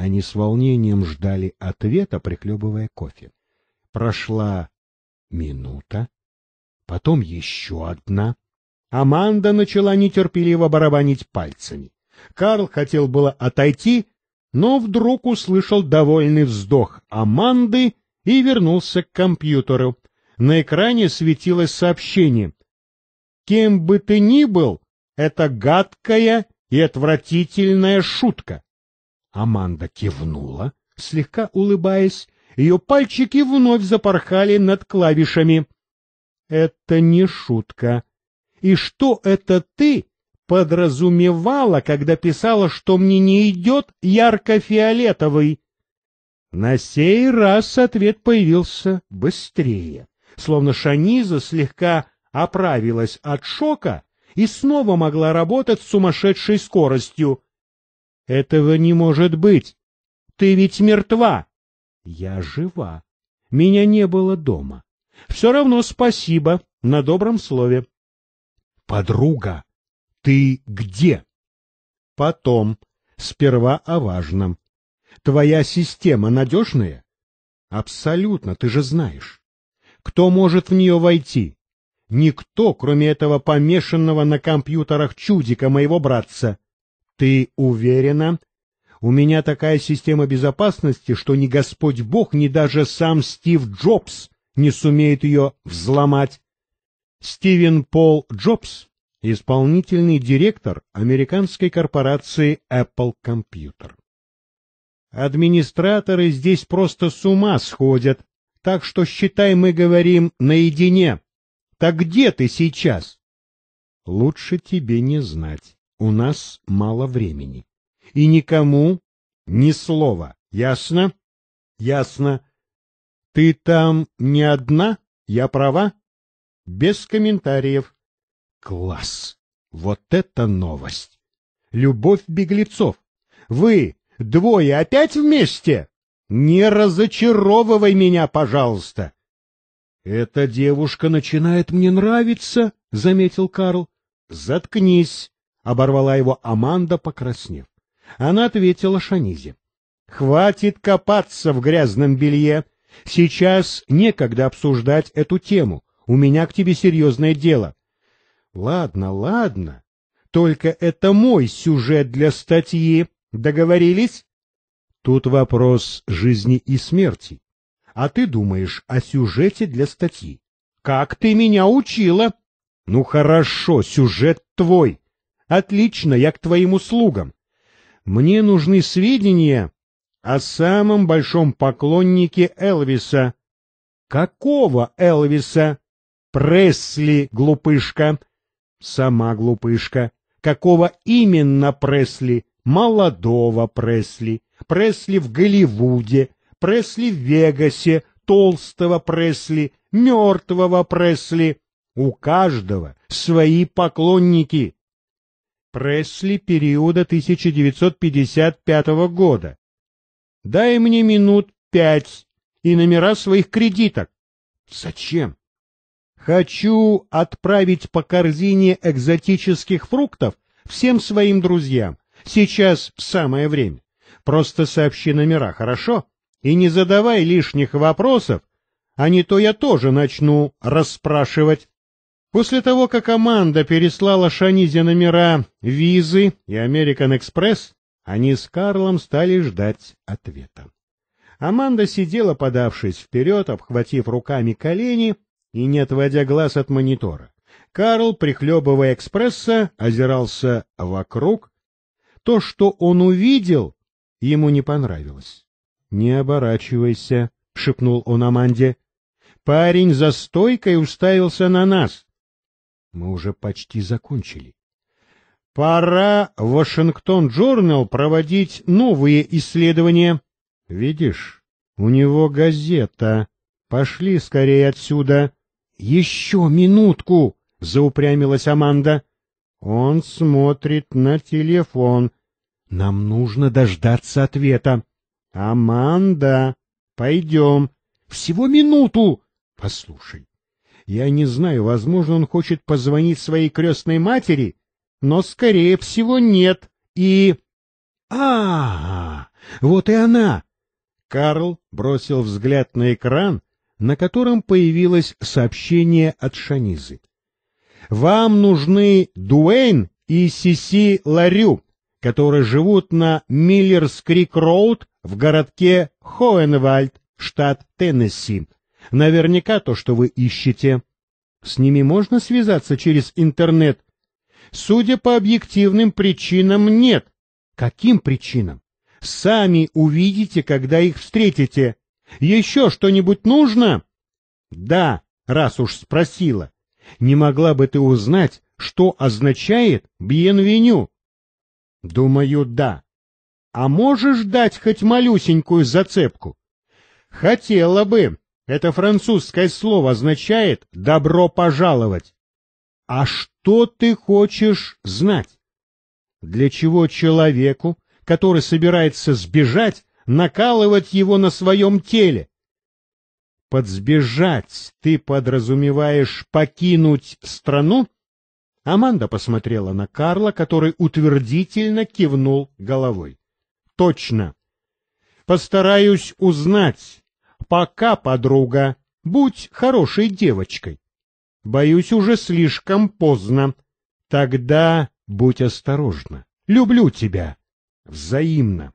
Они с волнением ждали ответа, прихлебывая кофе. Прошла минута, потом еще одна. Аманда начала нетерпеливо барабанить пальцами. Карл хотел было отойти, но вдруг услышал довольный вздох Аманды и вернулся к компьютеру. На экране светилось сообщение. «Кем бы ты ни был, это гадкая и отвратительная шутка. Аманда кивнула, слегка улыбаясь. Ее пальчики вновь запорхали над клавишами. Это не шутка. И что это ты подразумевала, когда писала, что мне не идет ярко-фиолетовый? На сей раз ответ появился быстрее, словно Шаниза слегка оправилась от шока и снова могла работать с сумасшедшей скоростью. «Этого не может быть! Ты ведь мертва!» «Я жива. Меня не было дома. Все равно спасибо на добром слове». «Подруга, ты где?» «Потом. Сперва о важном. Твоя система надежная?» «Абсолютно, ты же знаешь. Кто может в нее войти?» Никто, кроме этого помешанного на компьютерах чудика моего братца. Ты уверена? У меня такая система безопасности, что ни Господь Бог, ни даже сам Стив Джобс не сумеет ее взломать. Стивен Пол Джобс, исполнительный директор американской корпорации Apple Computer. Администраторы здесь просто с ума сходят, так что считай, мы говорим наедине. Так где ты сейчас? Лучше тебе не знать у нас мало времени. И никому ни слова. Ясно? Ясно. Ты там не одна? Я права? Без комментариев. Класс! Вот это новость! Любовь беглецов! Вы двое опять вместе? Не разочаровывай меня, пожалуйста! Эта девушка начинает мне нравиться, — заметил Карл. Заткнись! — оборвала его Аманда, покраснев. Она ответила Шанизе. — Хватит копаться в грязном белье. Сейчас некогда обсуждать эту тему. У меня к тебе серьезное дело. — Ладно, ладно. Только это мой сюжет для статьи. Договорились? Тут вопрос жизни и смерти. А ты думаешь о сюжете для статьи. Как ты меня учила? Ну хорошо, сюжет твой. Отлично, я к твоим услугам. Мне нужны сведения о самом большом поклоннике Элвиса. Какого Элвиса? Пресли, глупышка. Сама глупышка. Какого именно Пресли? Молодого Пресли. Пресли в Голливуде. Пресли в Вегасе. Толстого Пресли. Мертвого Пресли. У каждого свои поклонники. Пресли периода 1955 года. Дай мне минут пять и номера своих кредиток. Зачем? Хочу отправить по корзине экзотических фруктов всем своим друзьям. Сейчас самое время. Просто сообщи номера, хорошо? И не задавай лишних вопросов, а не то я тоже начну расспрашивать. После того, как команда переслала Шанизе номера визы и Американ Экспресс, они с Карлом стали ждать ответа. Аманда сидела, подавшись вперед, обхватив руками колени и не отводя глаз от монитора. Карл, прихлебывая экспресса, озирался вокруг. То, что он увидел, ему не понравилось. — Не оборачивайся, — шепнул он Аманде. Парень за стойкой уставился на нас. Мы уже почти закончили. Пора Вашингтон Джорнал проводить новые исследования. Видишь, у него газета. Пошли скорее отсюда. Еще минутку, заупрямилась Аманда. Он смотрит на телефон. Нам нужно дождаться ответа. Аманда, пойдем. Всего минуту. Послушай, я не знаю, возможно, он хочет позвонить своей крестной матери, но, скорее всего, нет. И... а, -а, -а Вот и она! Карл бросил взгляд на экран, на котором появилось сообщение от Шанизы. «Вам нужны Дуэйн и Сиси Ларю, которые живут на Миллерс-Крик-Роуд в городке Хоенвальд, штат Теннесси. Наверняка то, что вы ищете. С ними можно связаться через интернет? Судя по объективным причинам, нет. Каким причинам? Сами увидите, когда их встретите. Еще что-нибудь нужно? Да, раз уж спросила. Не могла бы ты узнать, что означает «бьенвеню»? Думаю, да. А можешь дать хоть малюсенькую зацепку? Хотела бы, это французское слово означает «добро пожаловать». А что ты хочешь знать? Для чего человеку, который собирается сбежать, накалывать его на своем теле? Под «сбежать» ты подразумеваешь покинуть страну? Аманда посмотрела на Карла, который утвердительно кивнул головой. — Точно. Постараюсь узнать, пока, подруга, будь хорошей девочкой. Боюсь, уже слишком поздно. Тогда будь осторожна. Люблю тебя. Взаимно.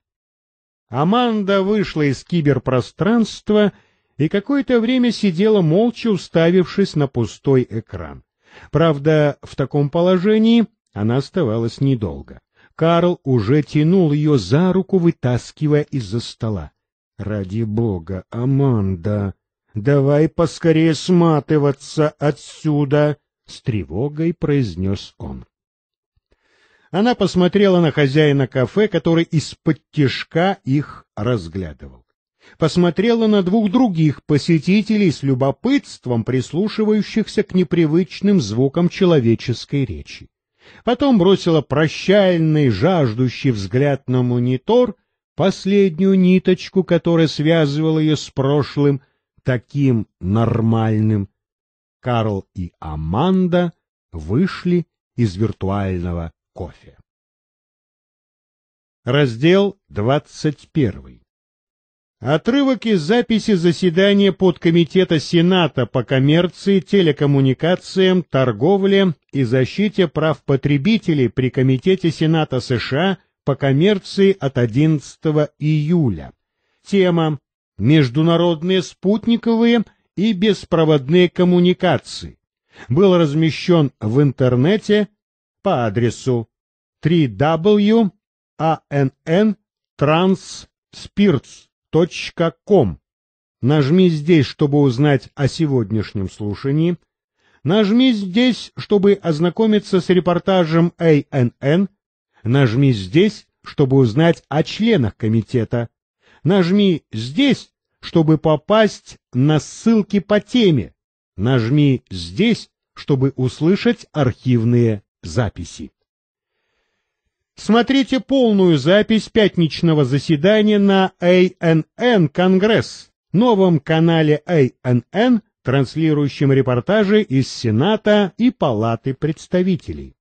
Аманда вышла из киберпространства и какое-то время сидела молча, уставившись на пустой экран. Правда, в таком положении она оставалась недолго. Карл уже тянул ее за руку, вытаскивая из-за стола. «Ради бога, Аманда, давай поскорее сматываться отсюда!» — с тревогой произнес он. Она посмотрела на хозяина кафе, который из-под тишка их разглядывал. Посмотрела на двух других посетителей с любопытством, прислушивающихся к непривычным звукам человеческой речи. Потом бросила прощальный, жаждущий взгляд на монитор — последнюю ниточку, которая связывала ее с прошлым, таким нормальным. Карл и Аманда вышли из виртуального кофе. Раздел 21. Отрывок из записи заседания подкомитета Сената по коммерции, телекоммуникациям, торговле и защите прав потребителей при Комитете Сената США по коммерции от 11 июля. Тема «Международные спутниковые и беспроводные коммуникации» был размещен в интернете по адресу www.anntransspirits.com. Нажми здесь, чтобы узнать о сегодняшнем слушании. Нажми здесь, чтобы ознакомиться с репортажем ANN Нажми здесь, чтобы узнать о членах комитета. Нажми здесь, чтобы попасть на ссылки по теме. Нажми здесь, чтобы услышать архивные записи. Смотрите полную запись пятничного заседания на ANN Конгресс, новом канале ANN, транслирующем репортажи из Сената и Палаты представителей.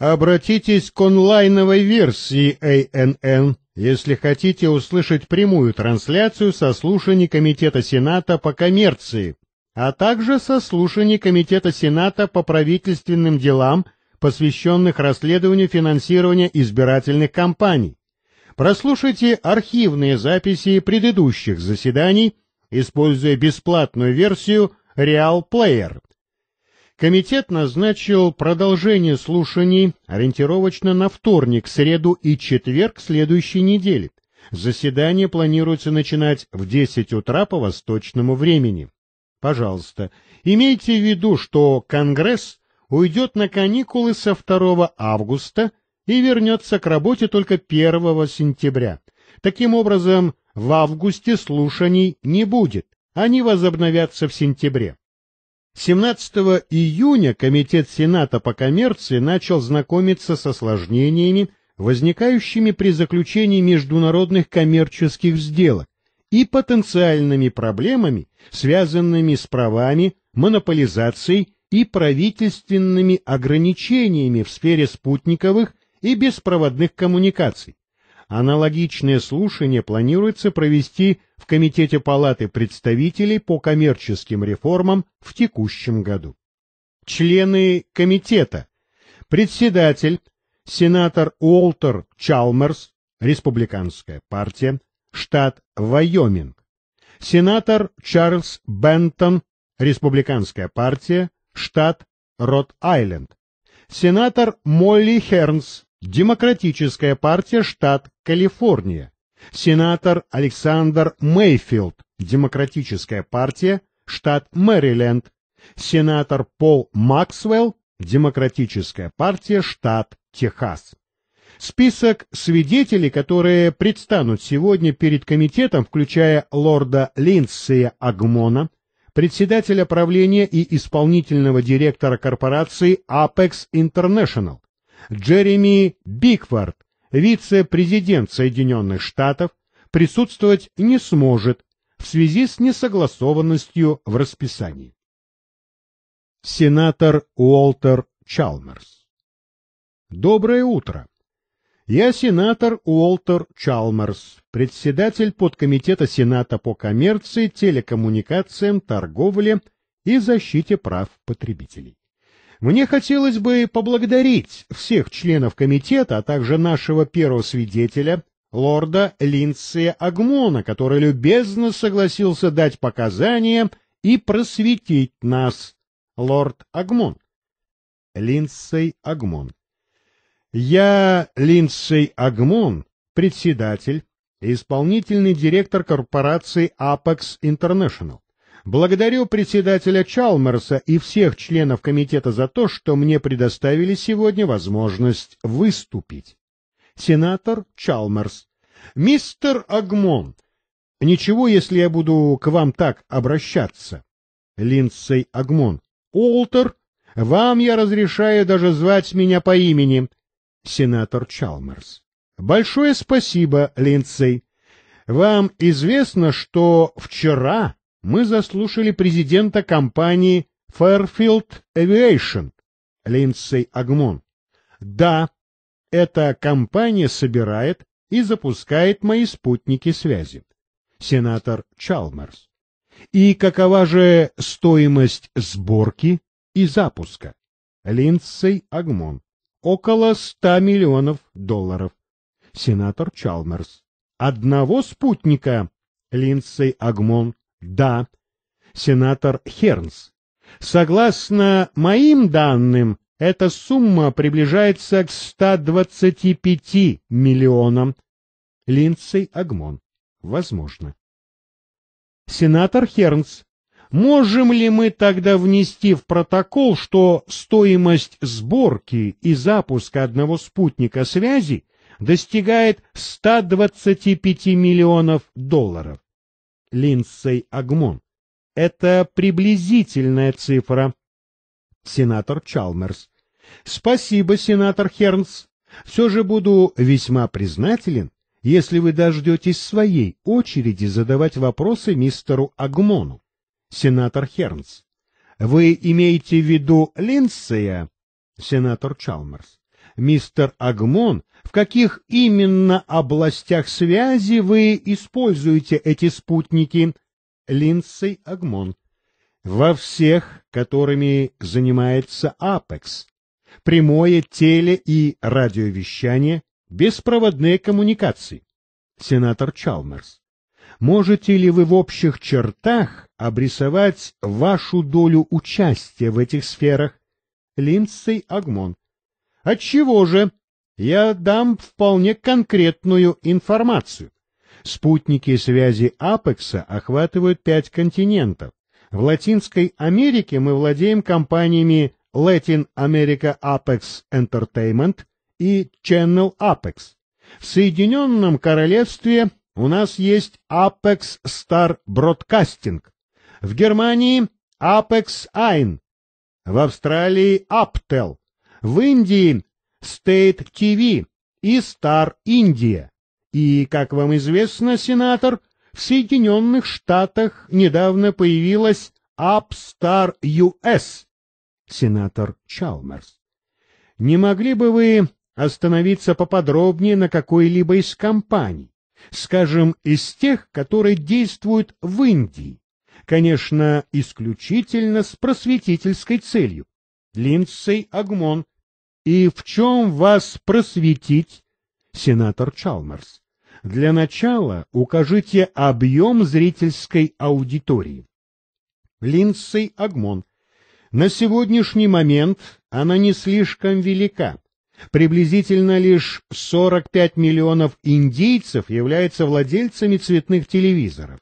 Обратитесь к онлайновой версии ANN, если хотите услышать прямую трансляцию со слушаний Комитета Сената по коммерции, а также со слушаний Комитета Сената по правительственным делам, посвященных расследованию финансирования избирательных кампаний. Прослушайте архивные записи предыдущих заседаний, используя бесплатную версию Real Player. Комитет назначил продолжение слушаний ориентировочно на вторник, среду и четверг следующей недели. Заседание планируется начинать в 10 утра по восточному времени. Пожалуйста, имейте в виду, что Конгресс уйдет на каникулы со 2 августа и вернется к работе только 1 сентября. Таким образом, в августе слушаний не будет, они возобновятся в сентябре. 17 июня Комитет Сената по коммерции начал знакомиться с осложнениями, возникающими при заключении международных коммерческих сделок, и потенциальными проблемами, связанными с правами, монополизацией и правительственными ограничениями в сфере спутниковых и беспроводных коммуникаций. Аналогичное слушание планируется провести в Комитете Палаты представителей по коммерческим реформам в текущем году. Члены комитета. Председатель, сенатор Уолтер Чалмерс, Республиканская партия, штат Вайоминг. Сенатор Чарльз Бентон, Республиканская партия, штат Род-Айленд. Сенатор Молли Хернс, Демократическая партия штат Калифорния. Сенатор Александр Мейфилд, Демократическая партия штат Мэриленд. Сенатор Пол Максвелл, Демократическая партия штат Техас. Список свидетелей, которые предстанут сегодня перед комитетом, включая лорда Линдсея Агмона, председателя правления и исполнительного директора корпорации Apex International, Джереми Бигфорд, вице-президент Соединенных Штатов, присутствовать не сможет в связи с несогласованностью в расписании. Сенатор Уолтер Чалмерс Доброе утро! Я сенатор Уолтер Чалмерс, председатель подкомитета Сената по коммерции, телекоммуникациям, торговле и защите прав потребителей. Мне хотелось бы поблагодарить всех членов комитета, а также нашего первого свидетеля, лорда Линдсия Агмона, который любезно согласился дать показания и просветить нас. Лорд Агмон. Линдсей Агмон. Я Линдсей Агмон, председатель, и исполнительный директор корпорации Apex International. Благодарю председателя Чалмерса и всех членов комитета за то, что мне предоставили сегодня возможность выступить. Сенатор Чалмерс. Мистер Агмон, ничего, если я буду к вам так обращаться. Линдсей Агмон. Олтер, вам я разрешаю даже звать меня по имени. Сенатор Чалмерс. Большое спасибо, Линдсей. Вам известно, что вчера мы заслушали президента компании Fairfield Aviation Линдсей Агмон. Да, эта компания собирает и запускает мои спутники связи. Сенатор Чалмерс. И какова же стоимость сборки и запуска? Линдсей Агмон. Около ста миллионов долларов. Сенатор Чалмерс. Одного спутника. Линдсей Агмон. Да. Сенатор Хернс. Согласно моим данным, эта сумма приближается к 125 миллионам. Линдсей Агмон. Возможно. Сенатор Хернс. Можем ли мы тогда внести в протокол, что стоимость сборки и запуска одного спутника связи достигает 125 миллионов долларов? Линдсей Агмон. Это приблизительная цифра. Сенатор Чалмерс. Спасибо, сенатор Хернс. Все же буду весьма признателен, если вы дождетесь своей очереди задавать вопросы мистеру Агмону. Сенатор Хернс. Вы имеете в виду Линдсея? Сенатор Чалмерс. Мистер Агмон в каких именно областях связи вы используете эти спутники? Линдсей Агмон. Во всех, которыми занимается АПЕКС. Прямое теле- и радиовещание, беспроводные коммуникации. Сенатор Чалмерс. Можете ли вы в общих чертах обрисовать вашу долю участия в этих сферах? Линдсей Агмон. Отчего же? я дам вполне конкретную информацию. Спутники связи Апекса охватывают пять континентов. В Латинской Америке мы владеем компаниями Latin America Apex Entertainment и Channel Apex. В Соединенном Королевстве у нас есть Apex Star Broadcasting. В Германии Apex Ein. В Австралии Aptel. В Индии State TV и Star India. И, как вам известно, сенатор, в Соединенных Штатах недавно появилась Upstar US. Сенатор Чалмерс. Не могли бы вы остановиться поподробнее на какой-либо из компаний, скажем, из тех, которые действуют в Индии? Конечно, исключительно с просветительской целью. Линдсей Агмон и в чем вас просветить? Сенатор Чалмерс. Для начала укажите объем зрительской аудитории. Линдсей Агмон. На сегодняшний момент она не слишком велика. Приблизительно лишь 45 миллионов индейцев являются владельцами цветных телевизоров,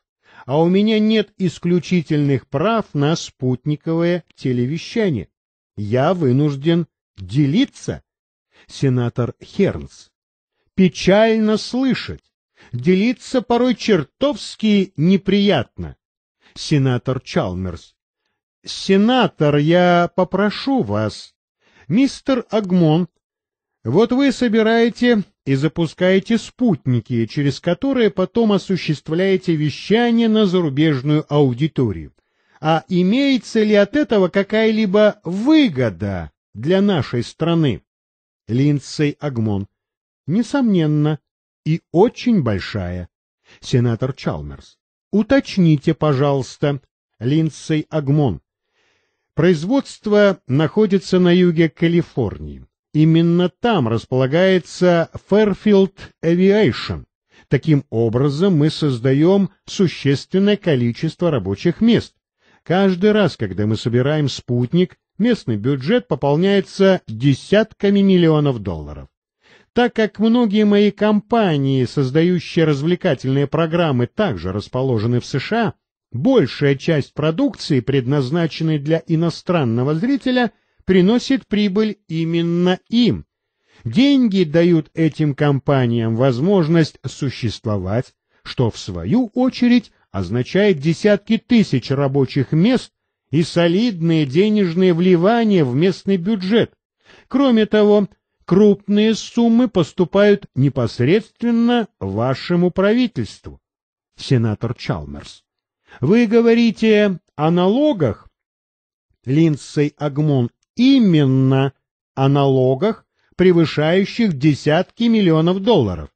а у меня нет исключительных прав на спутниковое телевещание. Я вынужден Делиться? Сенатор Хернс. Печально слышать. Делиться порой чертовски неприятно. Сенатор Чалмерс. Сенатор, я попрошу вас. Мистер Агмон, вот вы собираете и запускаете спутники, через которые потом осуществляете вещание на зарубежную аудиторию. А имеется ли от этого какая-либо выгода? для нашей страны. Линдсей Агмон. Несомненно, и очень большая. Сенатор Чалмерс. Уточните, пожалуйста. Линдсей Агмон. Производство находится на юге Калифорнии. Именно там располагается Fairfield Aviation. Таким образом, мы создаем существенное количество рабочих мест. Каждый раз, когда мы собираем спутник, местный бюджет пополняется десятками миллионов долларов. Так как многие мои компании, создающие развлекательные программы, также расположены в США, большая часть продукции, предназначенной для иностранного зрителя, приносит прибыль именно им. Деньги дают этим компаниям возможность существовать, что в свою очередь означает десятки тысяч рабочих мест и солидные денежные вливания в местный бюджет. Кроме того, крупные суммы поступают непосредственно вашему правительству. Сенатор Чалмерс, вы говорите о налогах? Линдсей Агмон, именно о налогах, превышающих десятки миллионов долларов.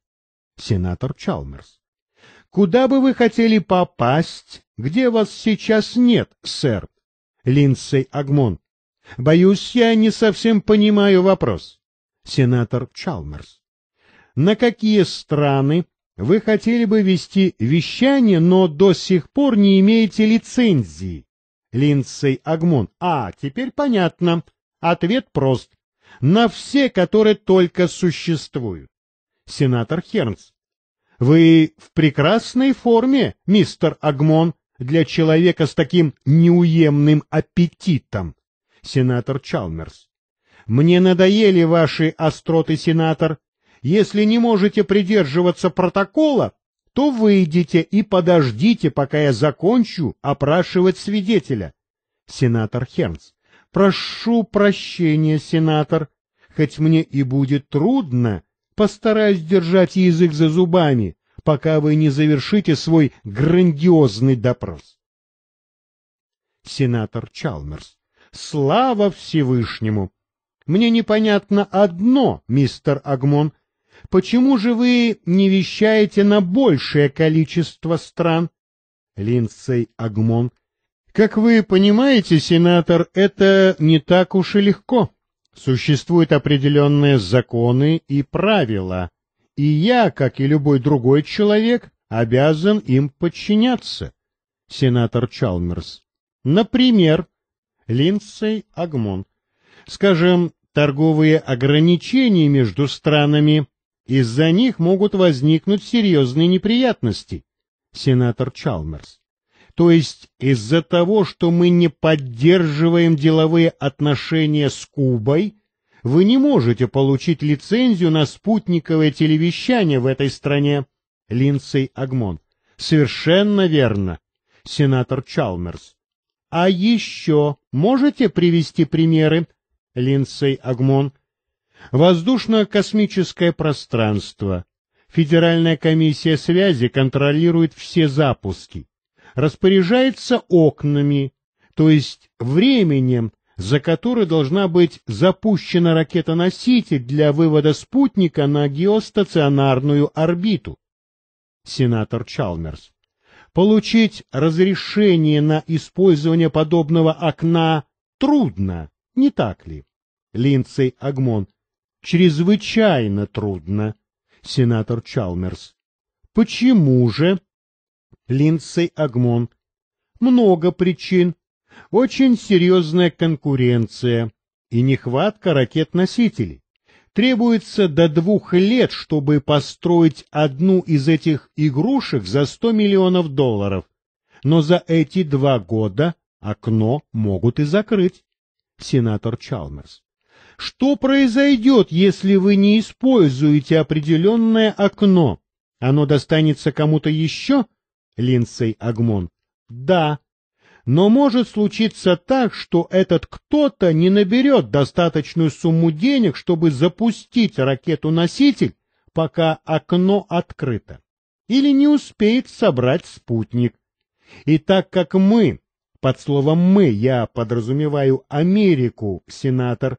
Сенатор Чалмерс, куда бы вы хотели попасть, где вас сейчас нет, сэр? Линдсей Агмон. Боюсь, я не совсем понимаю вопрос. Сенатор Чалмерс. На какие страны вы хотели бы вести вещание, но до сих пор не имеете лицензии? Линдсей Агмон. А, теперь понятно. Ответ прост. На все, которые только существуют. Сенатор Хернс. Вы в прекрасной форме, мистер Агмон для человека с таким неуемным аппетитом, сенатор Чалмерс. Мне надоели ваши остроты, сенатор. Если не можете придерживаться протокола, то выйдите и подождите, пока я закончу опрашивать свидетеля. Сенатор Хернс. Прошу прощения, сенатор. Хоть мне и будет трудно, постараюсь держать язык за зубами пока вы не завершите свой грандиозный допрос. Сенатор Чалмерс. Слава Всевышнему! Мне непонятно одно, мистер Агмон. Почему же вы не вещаете на большее количество стран? Линдсей Агмон. Как вы понимаете, сенатор, это не так уж и легко. Существуют определенные законы и правила, и я, как и любой другой человек, обязан им подчиняться. Сенатор Чалмерс. Например, Линдсей Агмон. Скажем, торговые ограничения между странами, из-за них могут возникнуть серьезные неприятности. Сенатор Чалмерс. То есть из-за того, что мы не поддерживаем деловые отношения с Кубой, вы не можете получить лицензию на спутниковое телевещание в этой стране. Линдсей Агмон. Совершенно верно. Сенатор Чалмерс. А еще можете привести примеры? Линдсей Агмон. Воздушно-космическое пространство. Федеральная комиссия связи контролирует все запуски. Распоряжается окнами, то есть временем, за который должна быть запущена ракета-носитель для вывода спутника на геостационарную орбиту. Сенатор Чалмерс. Получить разрешение на использование подобного окна трудно, не так ли? Линдсей Агмон. Чрезвычайно трудно. Сенатор Чалмерс. Почему же? Линдсей Агмон. Много причин. Очень серьезная конкуренция и нехватка ракет-носителей. Требуется до двух лет, чтобы построить одну из этих игрушек за 100 миллионов долларов. Но за эти два года окно могут и закрыть. Сенатор Чалмерс. Что произойдет, если вы не используете определенное окно? Оно достанется кому-то еще? Линдсей Агмон. Да, но может случиться так, что этот кто-то не наберет достаточную сумму денег, чтобы запустить ракету-носитель, пока окно открыто, или не успеет собрать спутник. И так как мы, под словом «мы» я подразумеваю Америку, сенатор,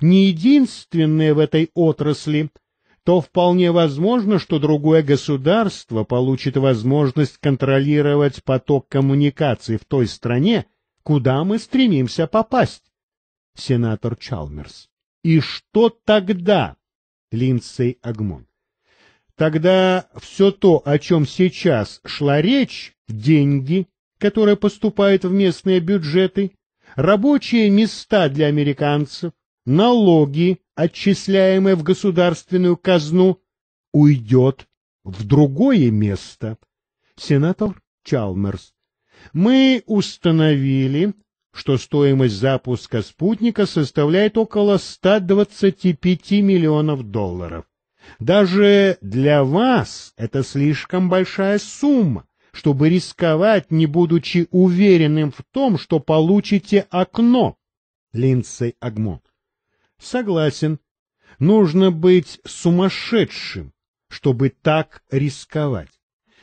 не единственные в этой отрасли – то вполне возможно, что другое государство получит возможность контролировать поток коммуникаций в той стране, куда мы стремимся попасть. Сенатор Чалмерс. И что тогда? Линдсей Агмон. Тогда все то, о чем сейчас шла речь, деньги, которые поступают в местные бюджеты, рабочие места для американцев, налоги, отчисляемое в государственную казну, уйдет в другое место. Сенатор Чалмерс, мы установили, что стоимость запуска спутника составляет около 125 миллионов долларов. Даже для вас это слишком большая сумма, чтобы рисковать, не будучи уверенным в том, что получите окно. Линдсей Агмон. Согласен. Нужно быть сумасшедшим, чтобы так рисковать.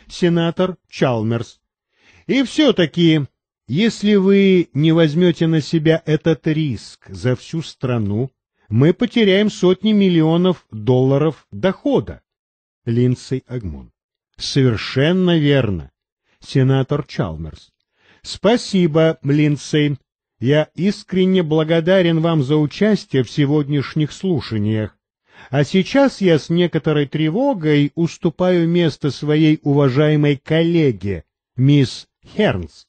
Сенатор Чалмерс. И все-таки, если вы не возьмете на себя этот риск за всю страну, мы потеряем сотни миллионов долларов дохода. Линдсей Агмон. Совершенно верно. Сенатор Чалмерс. Спасибо, Линдсей. Я искренне благодарен вам за участие в сегодняшних слушаниях. А сейчас я с некоторой тревогой уступаю место своей уважаемой коллеге, мисс Хернс.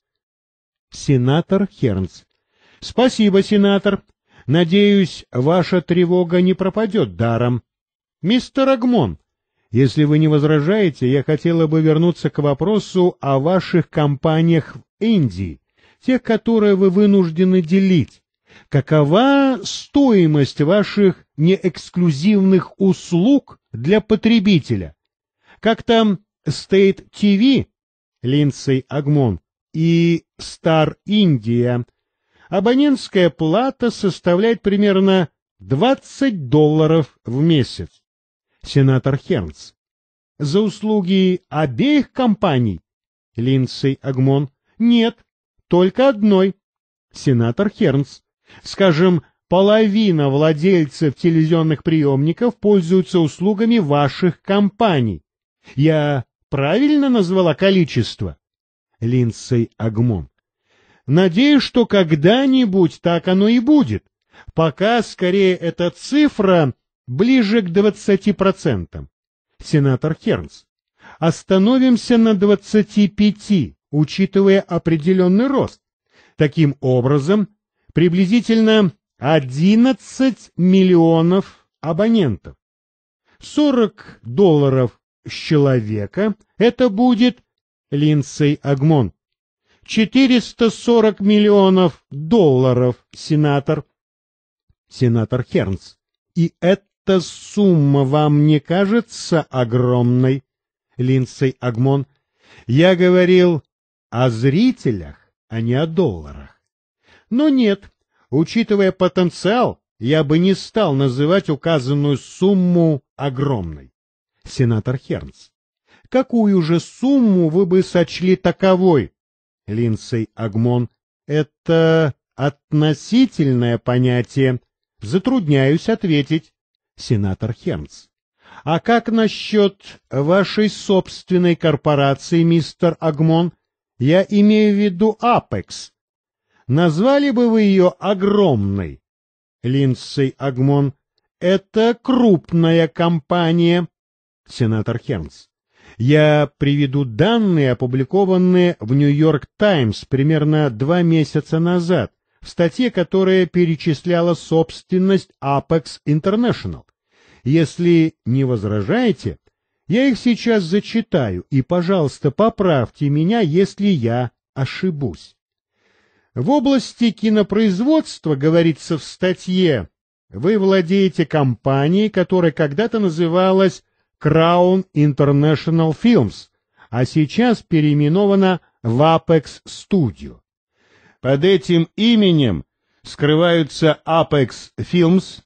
Сенатор Хернс. Спасибо, сенатор. Надеюсь, ваша тревога не пропадет даром. Мистер Агмон, если вы не возражаете, я хотела бы вернуться к вопросу о ваших компаниях в Индии те, которые вы вынуждены делить? Какова стоимость ваших неэксклюзивных услуг для потребителя? Как там State TV, Линдсей Агмон, и Star India? Абонентская плата составляет примерно 20 долларов в месяц. Сенатор Хернс. За услуги обеих компаний? Линдсей Агмон. Нет, только одной — сенатор Хернс. Скажем, половина владельцев телевизионных приемников пользуются услугами ваших компаний. Я правильно назвала количество? Линдсей Агмон. Надеюсь, что когда-нибудь так оно и будет. Пока, скорее, эта цифра ближе к 20%. Сенатор Хернс. Остановимся на 25% учитывая определенный рост. Таким образом, приблизительно 11 миллионов абонентов. 40 долларов с человека – это будет Линдсей Агмон. 440 миллионов долларов, сенатор. Сенатор Хернс. И эта сумма вам не кажется огромной? Линдсей Агмон. Я говорил о зрителях, а не о долларах. Но нет, учитывая потенциал, я бы не стал называть указанную сумму огромной. Сенатор Хернс. Какую же сумму вы бы сочли таковой? Линдсей Агмон. Это относительное понятие. Затрудняюсь ответить. Сенатор Хернс. А как насчет вашей собственной корпорации, мистер Агмон? Я имею в виду Апекс. Назвали бы вы ее огромной? Линдсей Агмон. Это крупная компания. Сенатор Хернс. Я приведу данные, опубликованные в Нью-Йорк Таймс примерно два месяца назад, в статье, которая перечисляла собственность Apex International. Если не возражаете, я их сейчас зачитаю, и, пожалуйста, поправьте меня, если я ошибусь. В области кинопроизводства, говорится в статье, вы владеете компанией, которая когда-то называлась Crown International Films, а сейчас переименована в Apex Studio. Под этим именем скрываются Apex Films,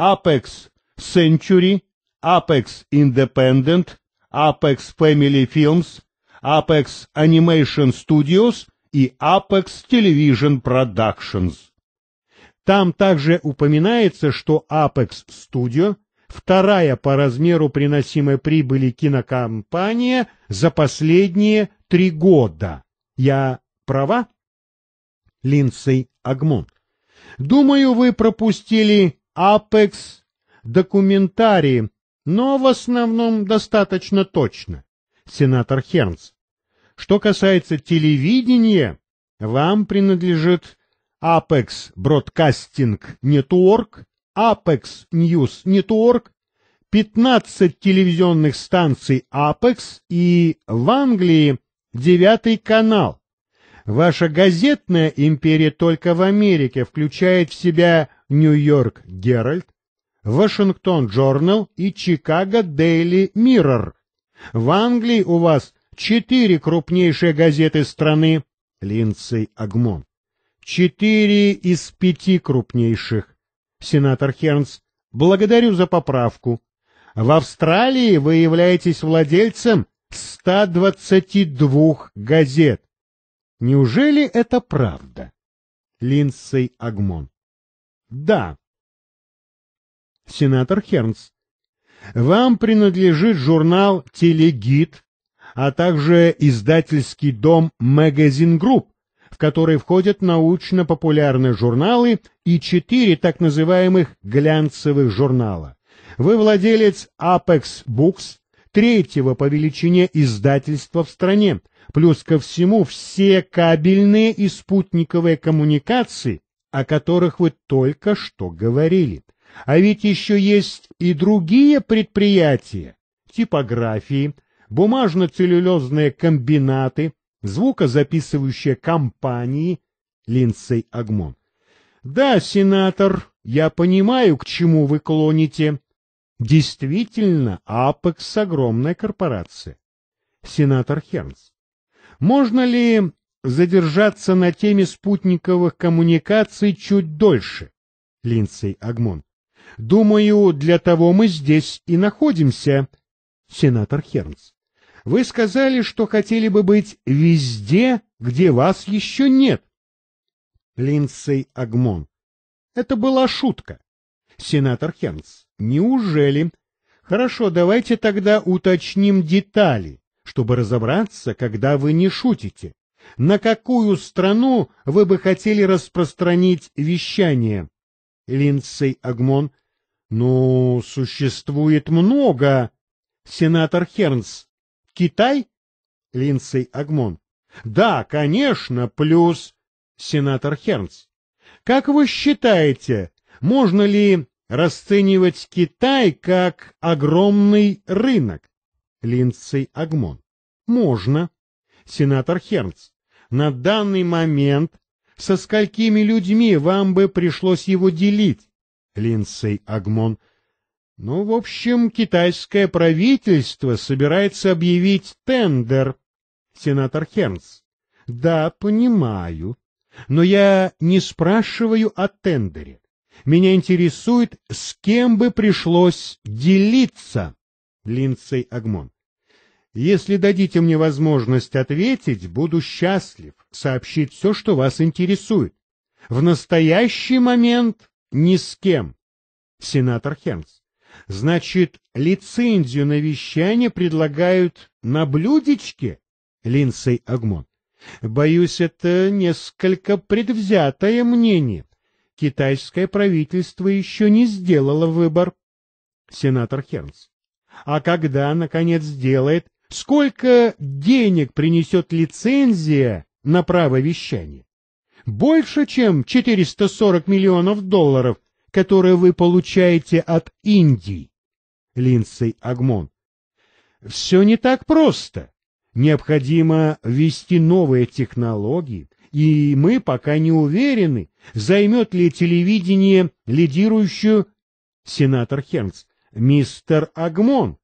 Apex Century, Apex Independent, Apex Family Films, Apex Animation Studios и Apex Television Productions. Там также упоминается, что Apex Studio – вторая по размеру приносимой прибыли кинокомпания за последние три года. Я права? Линдсей Агмон. Думаю, вы пропустили Apex документарии но в основном достаточно точно, сенатор Хернс. Что касается телевидения, вам принадлежит Apex Broadcasting Network, Apex News Network, 15 телевизионных станций Apex и в Англии девятый канал. Ваша газетная империя только в Америке включает в себя Нью-Йорк Геральт, Вашингтон Джорнал и Чикаго Дейли Миррор. В Англии у вас четыре крупнейшие газеты страны. Линдсей Агмон. Четыре из пяти крупнейших. Сенатор Хернс, благодарю за поправку. В Австралии вы являетесь владельцем 122 газет. Неужели это правда? Линдсей Агмон. Да сенатор Хернс. Вам принадлежит журнал «Телегид», а также издательский дом «Магазин Групп», в который входят научно-популярные журналы и четыре так называемых «глянцевых журнала». Вы владелец Apex Books, третьего по величине издательства в стране. Плюс ко всему все кабельные и спутниковые коммуникации, о которых вы только что говорили – а ведь еще есть и другие предприятия, типографии, бумажно-целлюлезные комбинаты, звукозаписывающие компании Линдсей Агмон. Да, сенатор, я понимаю, к чему вы клоните. Действительно, Апекс — огромная корпорация. Сенатор Хернс. Можно ли задержаться на теме спутниковых коммуникаций чуть дольше? Линдсей Агмон. Думаю, для того мы здесь и находимся, сенатор Хернс. Вы сказали, что хотели бы быть везде, где вас еще нет. Линдсей Агмон. Это была шутка. Сенатор Хернс. Неужели? Хорошо, давайте тогда уточним детали, чтобы разобраться, когда вы не шутите. На какую страну вы бы хотели распространить вещание? Линдсей Агмон. Ну, существует много. Сенатор Хернс. Китай? Линдсей Агмон. Да, конечно, плюс сенатор Хернс. Как вы считаете, можно ли расценивать Китай как огромный рынок? Линдсей Агмон. Можно. Сенатор Хернс. На данный момент со сколькими людьми вам бы пришлось его делить, Линдсей Агмон. Ну, в общем, китайское правительство собирается объявить тендер, сенатор Хернс. Да, понимаю, но я не спрашиваю о тендере. Меня интересует, с кем бы пришлось делиться, Линдсей Агмон. Если дадите мне возможность ответить, буду счастлив сообщить все, что вас интересует. В настоящий момент ни с кем. Сенатор Хенкс. Значит, лицензию на вещание предлагают на блюдечке? Линдсей Агмон. Боюсь, это несколько предвзятое мнение. Китайское правительство еще не сделало выбор. Сенатор Хернс. А когда, наконец, сделает, Сколько денег принесет лицензия на право вещания? Больше, чем 440 миллионов долларов, которые вы получаете от Индии. Линдсей Агмон. Все не так просто. Необходимо ввести новые технологии, и мы пока не уверены, займет ли телевидение лидирующую... Сенатор Хернс. Мистер Агмон,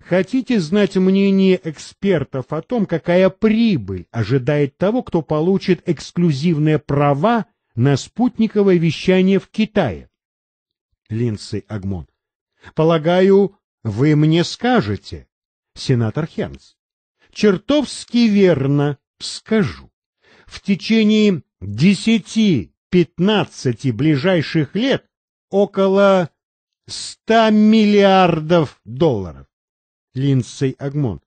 Хотите знать мнение экспертов о том, какая прибыль ожидает того, кто получит эксклюзивные права на спутниковое вещание в Китае? Линдси Агмон. Полагаю, вы мне скажете, сенатор Хернс. Чертовски верно скажу. В течение десяти-пятнадцати ближайших лет около ста миллиардов долларов. Линдсей Агмон.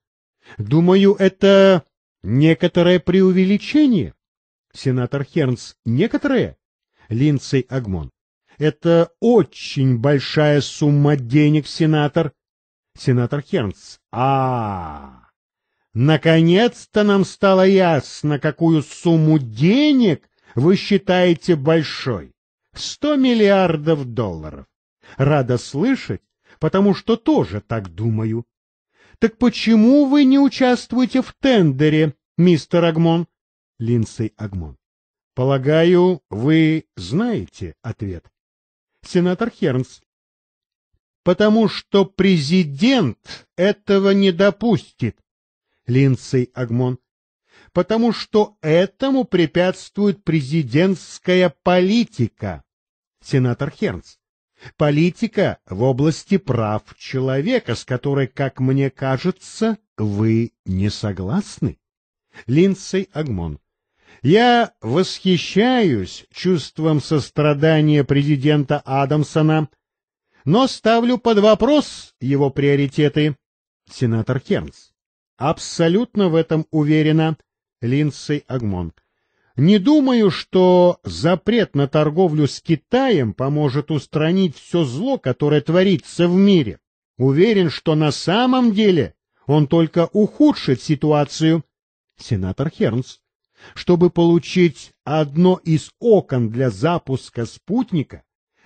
Думаю, это некоторое преувеличение. Сенатор Хернс, некоторое. Линдсей Агмон. Это очень большая сумма денег, сенатор. Сенатор Хернс. А, -а, -а. Наконец-то нам стало ясно, какую сумму денег вы считаете большой. Сто миллиардов долларов. Рада слышать, потому что тоже так думаю. Так почему вы не участвуете в тендере, мистер Агмон? Линдсей Агмон. Полагаю, вы знаете ответ. Сенатор Хернс. Потому что президент этого не допустит. Линдсей Агмон. Потому что этому препятствует президентская политика. Сенатор Хернс политика в области прав человека, с которой, как мне кажется, вы не согласны. Линдсей Агмон. Я восхищаюсь чувством сострадания президента Адамсона, но ставлю под вопрос его приоритеты. Сенатор Кернс. Абсолютно в этом уверена Линдсей Агмон. Не думаю, что запрет на торговлю с Китаем поможет устранить все зло, которое творится в мире. Уверен, что на самом деле он только ухудшит ситуацию. Сенатор Хернс, чтобы получить одно из окон для запуска спутника,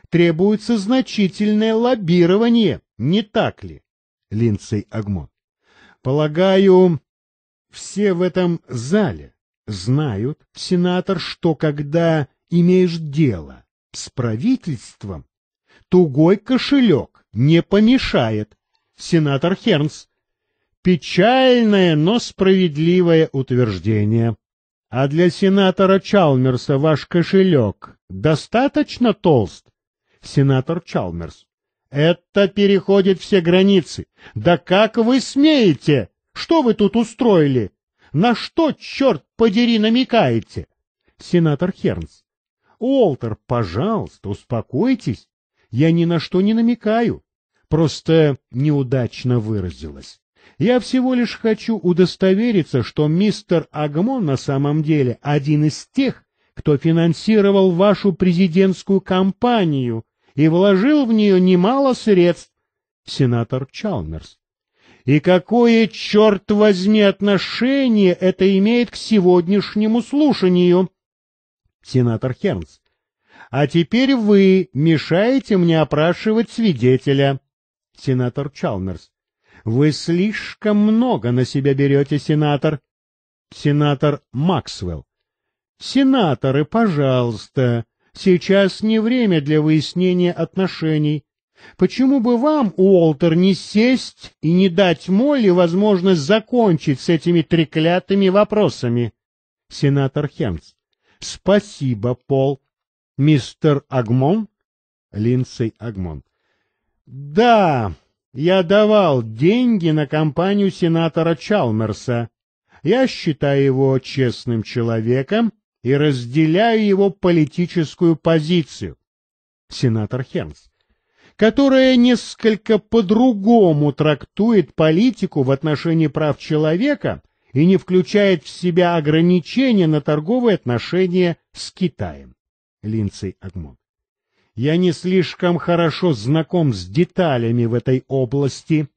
требуется значительное лоббирование, не так ли? Линдсей Агмон. Полагаю, все в этом зале знают, сенатор, что когда имеешь дело с правительством, тугой кошелек не помешает. Сенатор Хернс. Печальное, но справедливое утверждение. А для сенатора Чалмерса ваш кошелек достаточно толст? Сенатор Чалмерс. Это переходит все границы. Да как вы смеете? Что вы тут устроили? На что, черт подери, намекаете? Сенатор Хернс. Уолтер, пожалуйста, успокойтесь. Я ни на что не намекаю. Просто неудачно выразилась. Я всего лишь хочу удостовериться, что мистер Агмон на самом деле один из тех, кто финансировал вашу президентскую кампанию и вложил в нее немало средств. Сенатор Чалмерс. И какое, черт возьми, отношение это имеет к сегодняшнему слушанию? Сенатор Хернс. А теперь вы мешаете мне опрашивать свидетеля. Сенатор Чалмерс. Вы слишком много на себя берете, сенатор. Сенатор Максвелл. Сенаторы, пожалуйста, сейчас не время для выяснения отношений. Почему бы вам, Уолтер, не сесть и не дать Молли возможность закончить с этими треклятыми вопросами? Сенатор Хемс. Спасибо, Пол. Мистер Агмон? Линдсей Агмон. Да, я давал деньги на компанию сенатора Чалмерса. Я считаю его честным человеком и разделяю его политическую позицию. Сенатор Хемс которая несколько по-другому трактует политику в отношении прав человека и не включает в себя ограничения на торговые отношения с Китаем. Линдсей Агмон. Я не слишком хорошо знаком с деталями в этой области.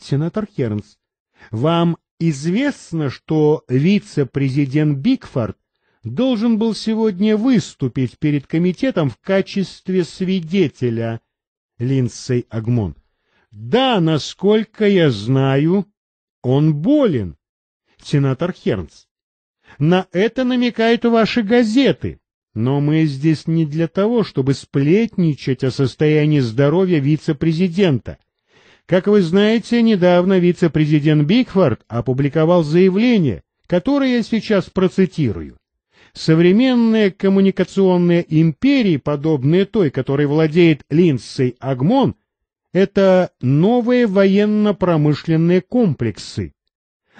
Сенатор Хернс. Вам известно, что вице-президент Бигфорд должен был сегодня выступить перед комитетом в качестве свидетеля Линдсей Агмон. «Да, насколько я знаю, он болен, сенатор Хернс. На это намекают ваши газеты, но мы здесь не для того, чтобы сплетничать о состоянии здоровья вице-президента». Как вы знаете, недавно вице-президент Бигфорд опубликовал заявление, которое я сейчас процитирую. Современная коммуникационная империя, подобная той, которой владеет Линдсей Агмон, это новые военно-промышленные комплексы.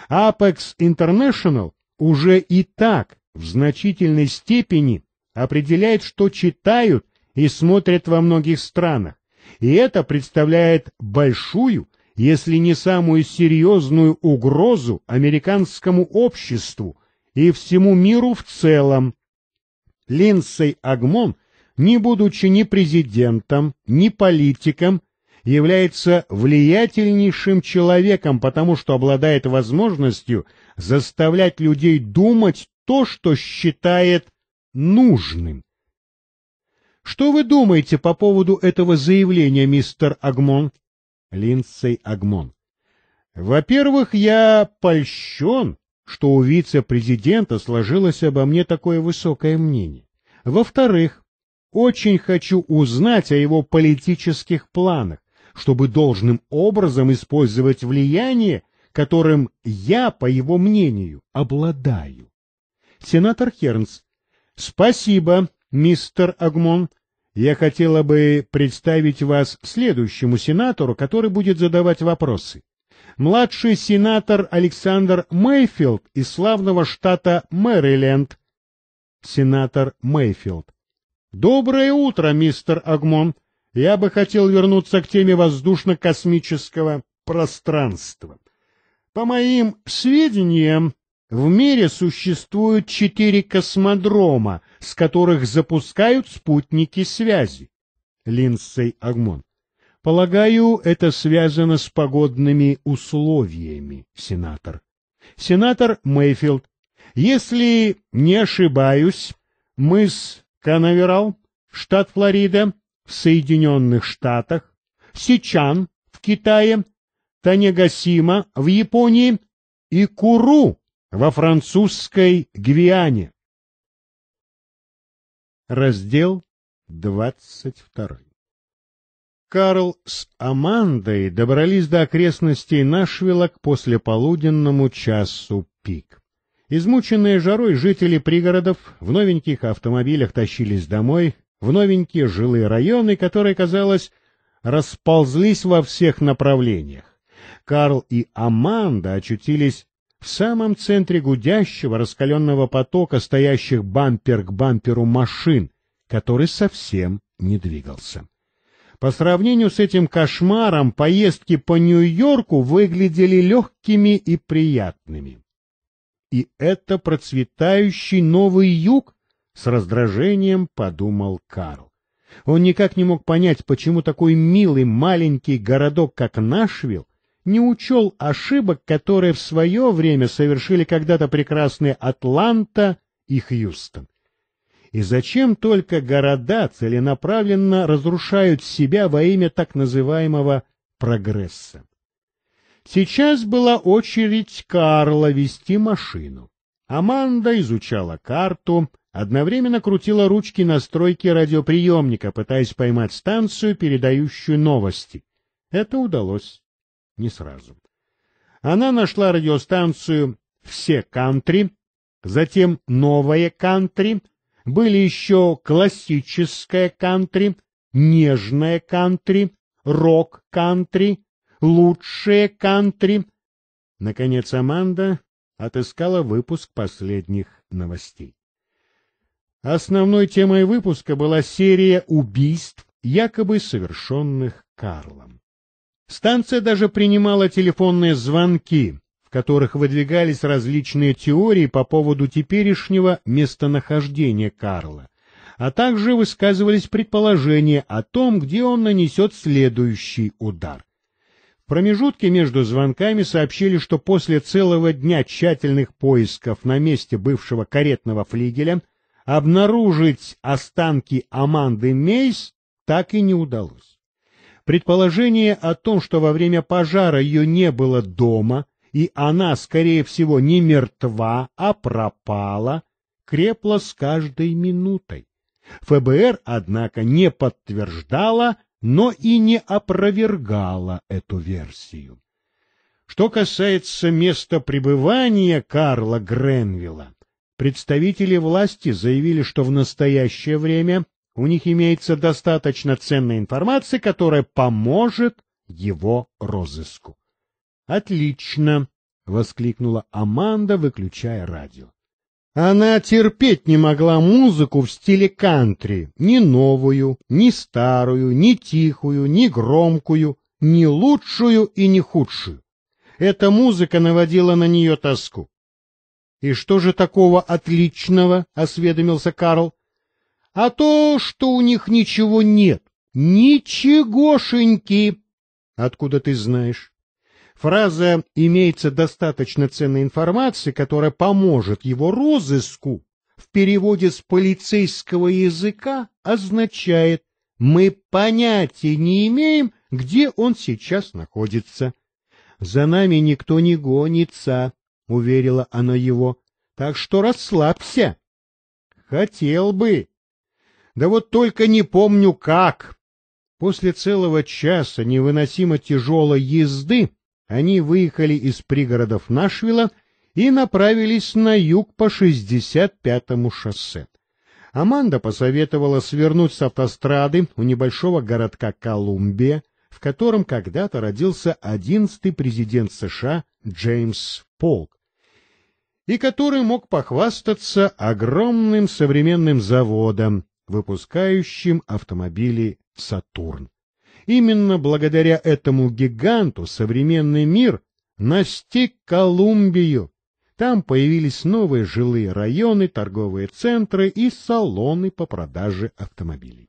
Apex International уже и так в значительной степени определяет, что читают и смотрят во многих странах, и это представляет большую, если не самую серьезную угрозу американскому обществу, и всему миру в целом. Линдсей Агмон, не будучи ни президентом, ни политиком, является влиятельнейшим человеком, потому что обладает возможностью заставлять людей думать то, что считает нужным. Что вы думаете по поводу этого заявления, мистер Агмон? Линдсей Агмон. Во-первых, я польщен что у вице-президента сложилось обо мне такое высокое мнение. Во-вторых, очень хочу узнать о его политических планах, чтобы должным образом использовать влияние, которым я, по его мнению, обладаю. Сенатор Хернс. Спасибо, мистер Агмон. Я хотела бы представить вас следующему сенатору, который будет задавать вопросы младший сенатор Александр Мейфилд из славного штата Мэриленд. Сенатор Мейфилд. Доброе утро, мистер Агмон. Я бы хотел вернуться к теме воздушно-космического пространства. По моим сведениям, в мире существуют четыре космодрома, с которых запускают спутники связи. Линдсей Агмон. Полагаю, это связано с погодными условиями, сенатор. Сенатор Мэйфилд, если не ошибаюсь, мыс Канаверал, штат Флорида, в Соединенных Штатах, Сичан в Китае, Танегасима в Японии и Куру во французской Гвиане. Раздел двадцать второй. Карл с Амандой добрались до окрестностей Нашвилла к послеполуденному часу пик. Измученные жарой жители пригородов в новеньких автомобилях тащились домой, в новенькие жилые районы, которые, казалось, расползлись во всех направлениях. Карл и Аманда очутились в самом центре гудящего раскаленного потока, стоящих бампер к бамперу машин, который совсем не двигался. По сравнению с этим кошмаром, поездки по Нью-Йорку выглядели легкими и приятными. И это процветающий новый юг, с раздражением подумал Карл. Он никак не мог понять, почему такой милый маленький городок, как Нашвилл, не учел ошибок, которые в свое время совершили когда-то прекрасные Атланта и Хьюстон. И зачем только города целенаправленно разрушают себя во имя так называемого прогресса? Сейчас была очередь Карла вести машину. Аманда изучала карту, одновременно крутила ручки настройки радиоприемника, пытаясь поймать станцию, передающую новости. Это удалось не сразу. Она нашла радиостанцию «Все кантри», затем «Новое кантри», были еще классическое кантри, нежное кантри, рок-кантри, лучшее кантри. Наконец Аманда отыскала выпуск последних новостей. Основной темой выпуска была серия убийств, якобы совершенных Карлом. Станция даже принимала телефонные звонки которых выдвигались различные теории по поводу теперешнего местонахождения Карла, а также высказывались предположения о том, где он нанесет следующий удар. В промежутке между звонками сообщили, что после целого дня тщательных поисков на месте бывшего каретного флигеля обнаружить останки Аманды Мейс так и не удалось. Предположение о том, что во время пожара ее не было дома, и она, скорее всего, не мертва, а пропала, крепла с каждой минутой. ФБР, однако, не подтверждала, но и не опровергала эту версию. Что касается места пребывания Карла Гренвилла, представители власти заявили, что в настоящее время у них имеется достаточно ценной информации, которая поможет его розыску. Отлично, воскликнула Аманда, выключая радио. Она терпеть не могла музыку в стиле кантри, ни новую, ни старую, ни тихую, ни громкую, ни лучшую и ни худшую. Эта музыка наводила на нее тоску. — И что же такого отличного? — осведомился Карл. — А то, что у них ничего нет. — Ничегошеньки! — Откуда ты знаешь? Фраза «имеется достаточно ценной информации, которая поможет его розыску» в переводе с полицейского языка означает «мы понятия не имеем, где он сейчас находится». «За нами никто не гонится», — уверила она его, — «так что расслабься». «Хотел бы». «Да вот только не помню как». После целого часа невыносимо тяжелой езды они выехали из пригородов Нашвилла и направились на юг по 65-му шоссе. Аманда посоветовала свернуть с автострады у небольшого городка Колумбия, в котором когда-то родился одиннадцатый президент США Джеймс Полк, и который мог похвастаться огромным современным заводом, выпускающим автомобили «Сатурн». Именно благодаря этому гиганту современный мир настиг Колумбию. Там появились новые жилые районы, торговые центры и салоны по продаже автомобилей.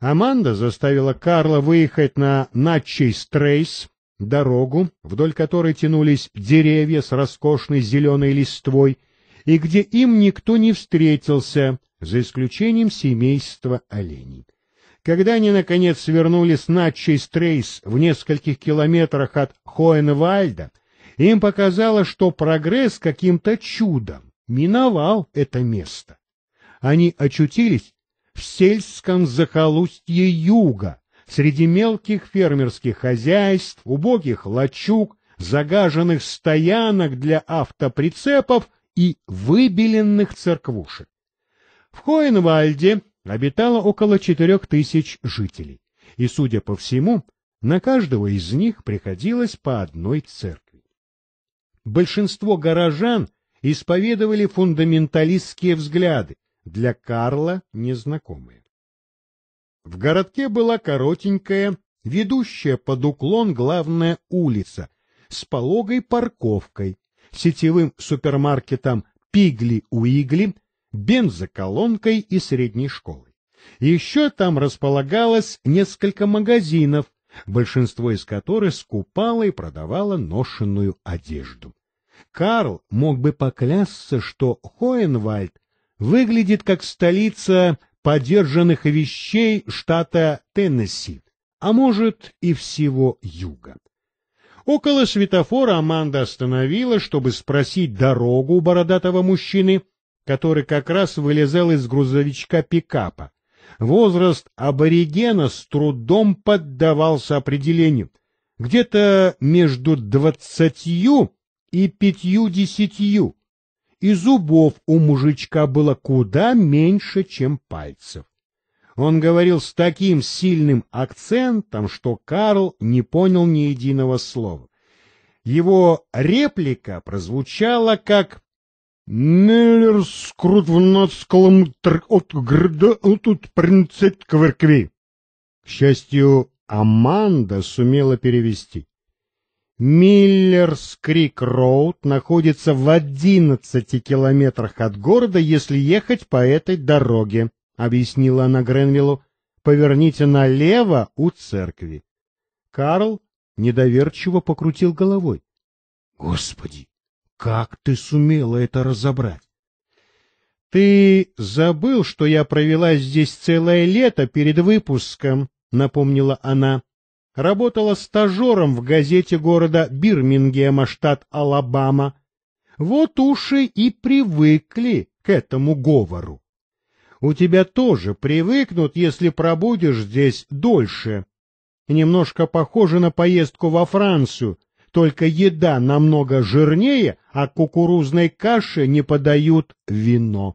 Аманда заставила Карла выехать на Натчей-Стрейс, дорогу, вдоль которой тянулись деревья с роскошной зеленой листвой, и где им никто не встретился, за исключением семейства оленей. Когда они, наконец, свернули с Натчей в нескольких километрах от Хоенвальда, им показалось, что прогресс каким-то чудом миновал это место. Они очутились в сельском захолустье юга, среди мелких фермерских хозяйств, убогих лачуг, загаженных стоянок для автоприцепов и выбеленных церквушек. В Хоенвальде обитало около четырех тысяч жителей, и, судя по всему, на каждого из них приходилось по одной церкви. Большинство горожан исповедовали фундаменталистские взгляды, для Карла незнакомые. В городке была коротенькая, ведущая под уклон главная улица с пологой парковкой, сетевым супермаркетом «Пигли-Уигли», бензоколонкой и средней школой. Еще там располагалось несколько магазинов, большинство из которых скупало и продавало ношенную одежду. Карл мог бы поклясться, что Хоенвальд выглядит как столица подержанных вещей штата Теннесси, а может и всего юга. Около светофора Аманда остановила, чтобы спросить дорогу у бородатого мужчины — который как раз вылезал из грузовичка пикапа. Возраст аборигена с трудом поддавался определению. Где-то между двадцатью и пятью-десятью. И зубов у мужичка было куда меньше, чем пальцев. Он говорил с таким сильным акцентом, что Карл не понял ни единого слова. Его реплика прозвучала как Нелер скрут в нас каламутр от грда а тут принцет кверкви. К счастью, Аманда сумела перевести. Миллерс Крик Роуд находится в одиннадцати километрах от города, если ехать по этой дороге, объяснила она Гренвиллу. Поверните налево у церкви. Карл недоверчиво покрутил головой. Господи, как ты сумела это разобрать? Ты забыл, что я провела здесь целое лето перед выпуском, напомнила она. Работала стажером в газете города Бирмингема, штат Алабама. Вот уши и привыкли к этому говору. У тебя тоже привыкнут, если пробудешь здесь дольше. Немножко похоже на поездку во Францию, только еда намного жирнее, а кукурузной каше не подают вино.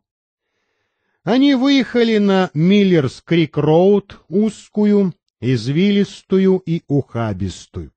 Они выехали на Миллерс-Крик-Роуд, узкую, извилистую и ухабистую.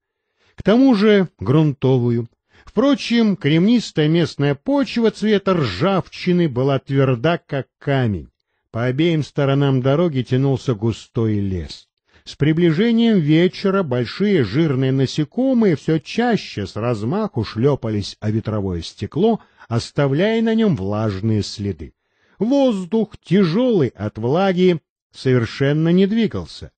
К тому же грунтовую. Впрочем, кремнистая местная почва цвета ржавчины была тверда, как камень. По обеим сторонам дороги тянулся густой лес. С приближением вечера большие жирные насекомые все чаще с размаху шлепались о ветровое стекло, оставляя на нем влажные следы. Воздух, тяжелый от влаги, совершенно не двигался.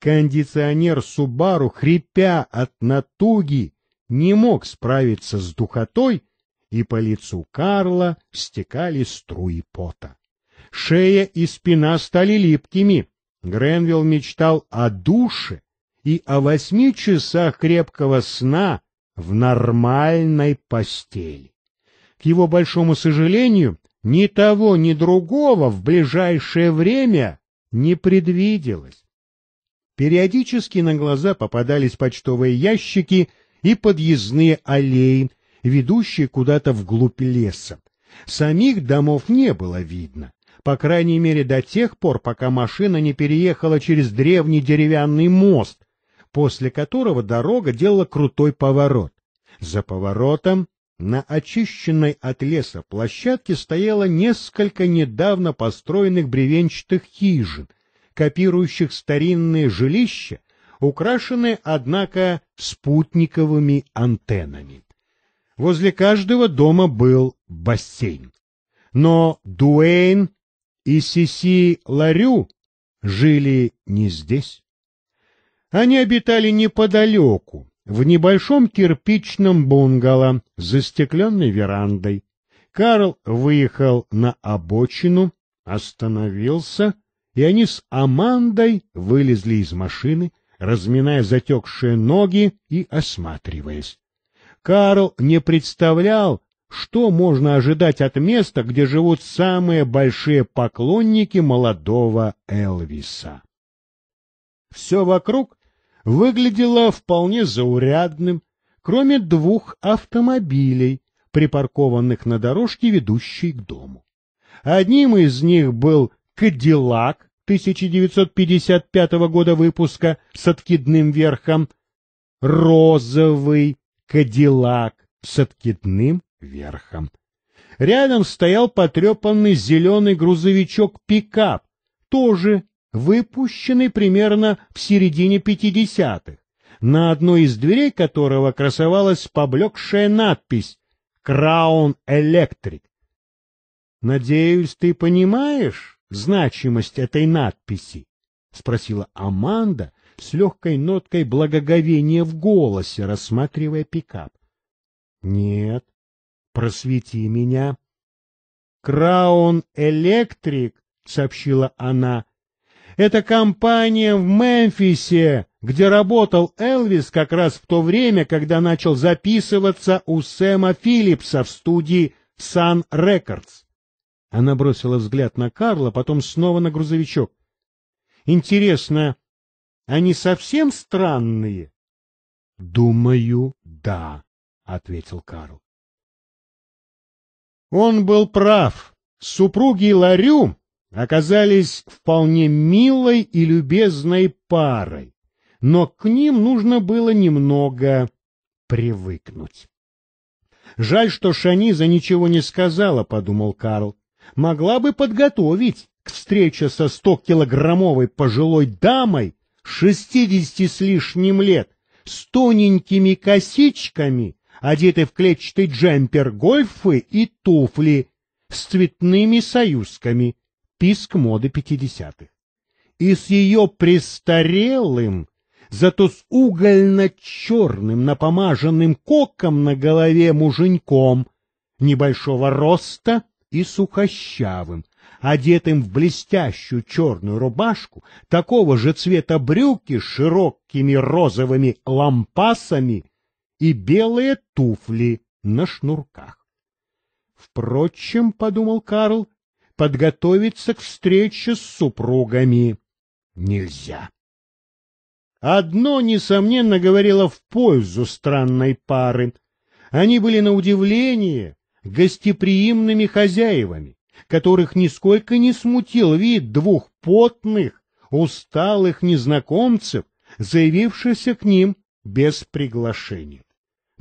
Кондиционер Субару, хрипя от натуги, не мог справиться с духотой, и по лицу Карла стекали струи пота. Шея и спина стали липкими, Гренвилл мечтал о душе и о восьми часах крепкого сна в нормальной постели. К его большому сожалению, ни того, ни другого в ближайшее время не предвиделось. Периодически на глаза попадались почтовые ящики и подъездные аллеи, ведущие куда-то вглубь леса. Самих домов не было видно по крайней мере до тех пор, пока машина не переехала через древний деревянный мост, после которого дорога делала крутой поворот. За поворотом на очищенной от леса площадке стояло несколько недавно построенных бревенчатых хижин, копирующих старинные жилища, украшенные, однако, спутниковыми антеннами. Возле каждого дома был бассейн. Но Дуэйн и Сиси Ларю жили не здесь. Они обитали неподалеку, в небольшом кирпичном бунгало с застекленной верандой. Карл выехал на обочину, остановился, и они с Амандой вылезли из машины, разминая затекшие ноги и осматриваясь. Карл не представлял, что можно ожидать от места, где живут самые большие поклонники молодого Элвиса? Все вокруг выглядело вполне заурядным, кроме двух автомобилей, припаркованных на дорожке, ведущей к дому. Одним из них был «Кадиллак» 1955 года выпуска с откидным верхом, розовый «Кадиллак» с откидным верхом. Рядом стоял потрепанный зеленый грузовичок-пикап, тоже выпущенный примерно в середине пятидесятых, на одной из дверей которого красовалась поблекшая надпись «Краун Электрик». «Надеюсь, ты понимаешь значимость этой надписи?» — спросила Аманда с легкой ноткой благоговения в голосе, рассматривая пикап. — Нет, просвети меня. «Краун Электрик», — сообщила она, — «это компания в Мемфисе, где работал Элвис как раз в то время, когда начал записываться у Сэма Филлипса в студии «Сан Рекордс». Она бросила взгляд на Карла, потом снова на грузовичок. «Интересно, они совсем странные?» «Думаю, да», — ответил Карл. Он был прав. Супруги Ларю оказались вполне милой и любезной парой, но к ним нужно было немного привыкнуть. «Жаль, что Шаниза ничего не сказала», — подумал Карл. «Могла бы подготовить к встрече со стокилограммовой пожилой дамой шестидесяти с лишним лет, с тоненькими косичками одеты в клетчатый джемпер, гольфы и туфли с цветными союзками, писк моды пятидесятых. И с ее престарелым, зато с угольно-черным напомаженным коком на голове муженьком, небольшого роста и сухощавым, одетым в блестящую черную рубашку, такого же цвета брюки с широкими розовыми лампасами — и белые туфли на шнурках. Впрочем, — подумал Карл, — подготовиться к встрече с супругами нельзя. Одно, несомненно, говорило в пользу странной пары. Они были на удивление гостеприимными хозяевами, которых нисколько не смутил вид двух потных, усталых незнакомцев, заявившихся к ним без приглашения.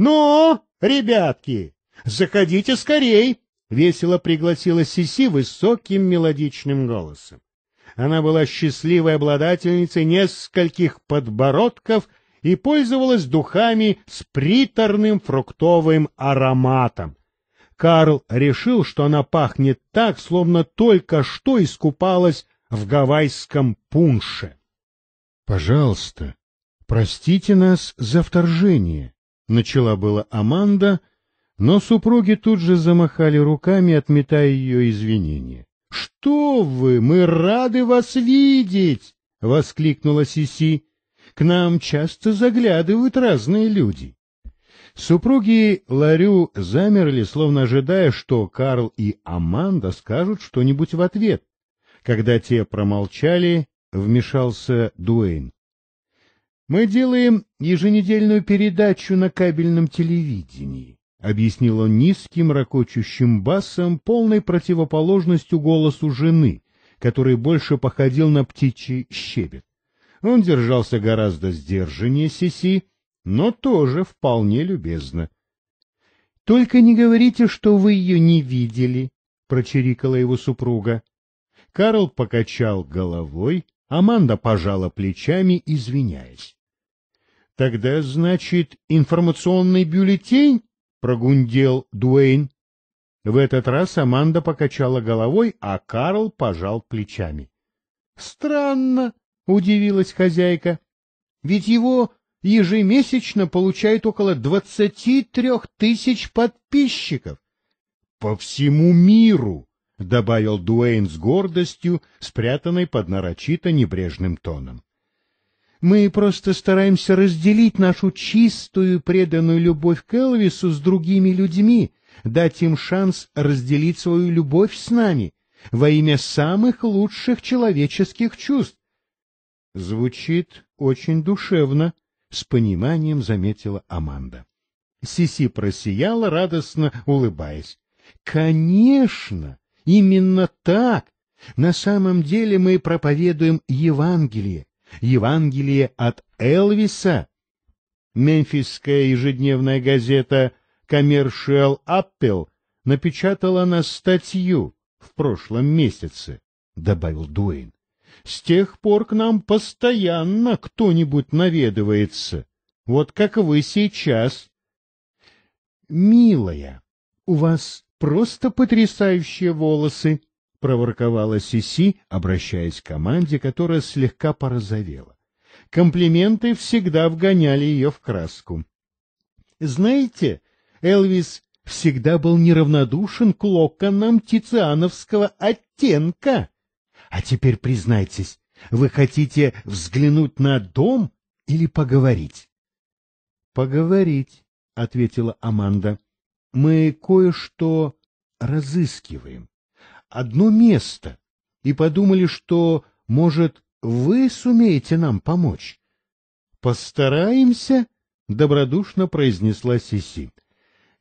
«Ну, ребятки, заходите скорей!» — весело пригласила Сиси высоким мелодичным голосом. Она была счастливой обладательницей нескольких подбородков и пользовалась духами с приторным фруктовым ароматом. Карл решил, что она пахнет так, словно только что искупалась в гавайском пунше. — Пожалуйста, простите нас за вторжение, Начала была Аманда, но супруги тут же замахали руками, отметая ее извинения. — Что вы, мы рады вас видеть! — воскликнула Сиси. — К нам часто заглядывают разные люди. Супруги Ларю замерли, словно ожидая, что Карл и Аманда скажут что-нибудь в ответ. Когда те промолчали, вмешался Дуэйн. Мы делаем еженедельную передачу на кабельном телевидении, объяснил он низким ракочущим басом, полной противоположностью голосу жены, который больше походил на птичий щебет. Он держался гораздо сдержаннее Сиси, но тоже вполне любезно. — Только не говорите, что вы ее не видели, — прочирикала его супруга. Карл покачал головой, Аманда пожала плечами, извиняясь. Тогда, значит, информационный бюллетень? прогундел Дуэйн. В этот раз Аманда покачала головой, а Карл пожал плечами. Странно, удивилась хозяйка. Ведь его ежемесячно получает около двадцати трех тысяч подписчиков. По всему миру, добавил Дуэйн с гордостью, спрятанной под нарочито небрежным тоном. Мы просто стараемся разделить нашу чистую преданную любовь к Элвису с другими людьми, дать им шанс разделить свою любовь с нами во имя самых лучших человеческих чувств. Звучит очень душевно, с пониманием заметила Аманда. Сиси просияла, радостно улыбаясь. Конечно, именно так. На самом деле мы проповедуем Евангелие Евангелие от Элвиса. Мемфисская ежедневная газета Commercial Appeal напечатала на статью в прошлом месяце, — добавил Дуэйн. — С тех пор к нам постоянно кто-нибудь наведывается, вот как вы сейчас. — Милая, у вас просто потрясающие волосы, — проворковала Сиси, обращаясь к команде, которая слегка порозовела. Комплименты всегда вгоняли ее в краску. «Знаете, Элвис всегда был неравнодушен к локонам тициановского оттенка. А теперь признайтесь, вы хотите взглянуть на дом или поговорить?» «Поговорить», — ответила Аманда. «Мы кое-что разыскиваем» одно место и подумали, что, может, вы сумеете нам помочь. — Постараемся, — добродушно произнесла Сиси.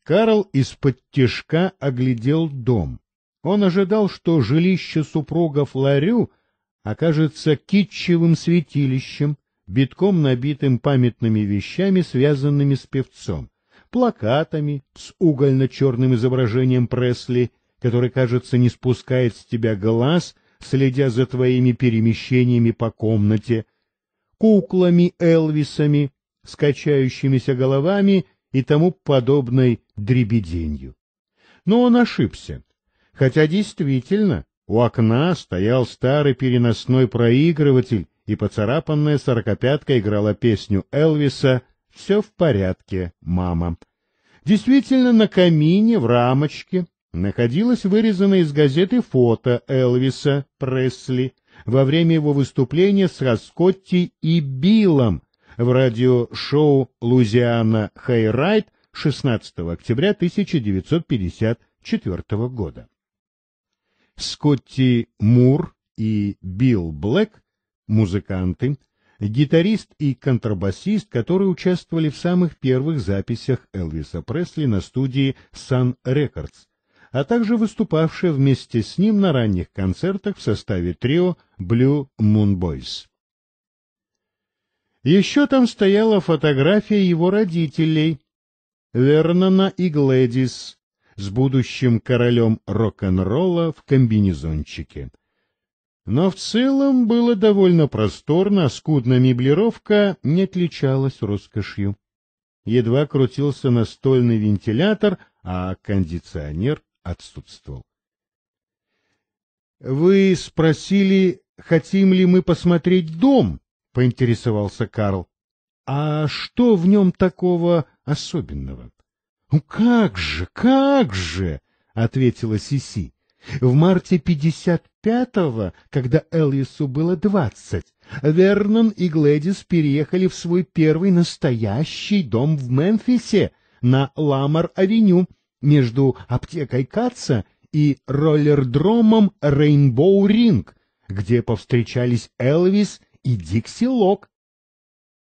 Карл из-под тишка оглядел дом. Он ожидал, что жилище супругов Ларю окажется китчевым святилищем, битком набитым памятными вещами, связанными с певцом, плакатами с угольно-черным изображением Пресли который, кажется, не спускает с тебя глаз, следя за твоими перемещениями по комнате, куклами Элвисами, скачающимися головами и тому подобной дребеденью. Но он ошибся, хотя действительно у окна стоял старый переносной проигрыватель, и поцарапанная сорокопятка играла песню Элвиса «Все в порядке, мама». Действительно, на камине в рамочке находилось вырезанное из газеты фото Элвиса Пресли во время его выступления с Раскотти и Биллом в радиошоу «Лузиана Хайрайт» 16 октября 1954 года. Скотти Мур и Билл Блэк, музыканты, гитарист и контрабасист, которые участвовали в самых первых записях Элвиса Пресли на студии Sun Records а также выступавшая вместе с ним на ранних концертах в составе трио Blue Moon Boys. Еще там стояла фотография его родителей, Вернона и Глэдис, с будущим королем рок-н-ролла в комбинезончике. Но в целом было довольно просторно, а скудная меблировка не отличалась роскошью. Едва крутился настольный вентилятор, а кондиционер отсутствовал. — Вы спросили, хотим ли мы посмотреть дом? — поинтересовался Карл. — А что в нем такого особенного? — Ну как же, как же! — ответила Сиси. — В марте пятьдесят пятого, когда Элвису было двадцать, Вернон и Глэдис переехали в свой первый настоящий дом в Мемфисе на Ламар-авеню между аптекой Каца и роллердромом Рейнбоу Ринг, где повстречались Элвис и Дикси Лок.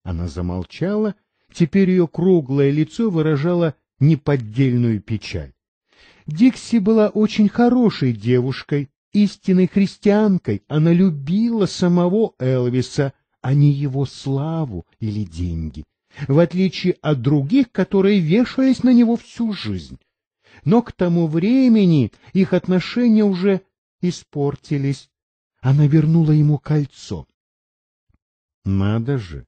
Она замолчала, теперь ее круглое лицо выражало неподдельную печаль. Дикси была очень хорошей девушкой, истинной христианкой, она любила самого Элвиса, а не его славу или деньги, в отличие от других, которые вешались на него всю жизнь но к тому времени их отношения уже испортились. Она вернула ему кольцо. — Надо же!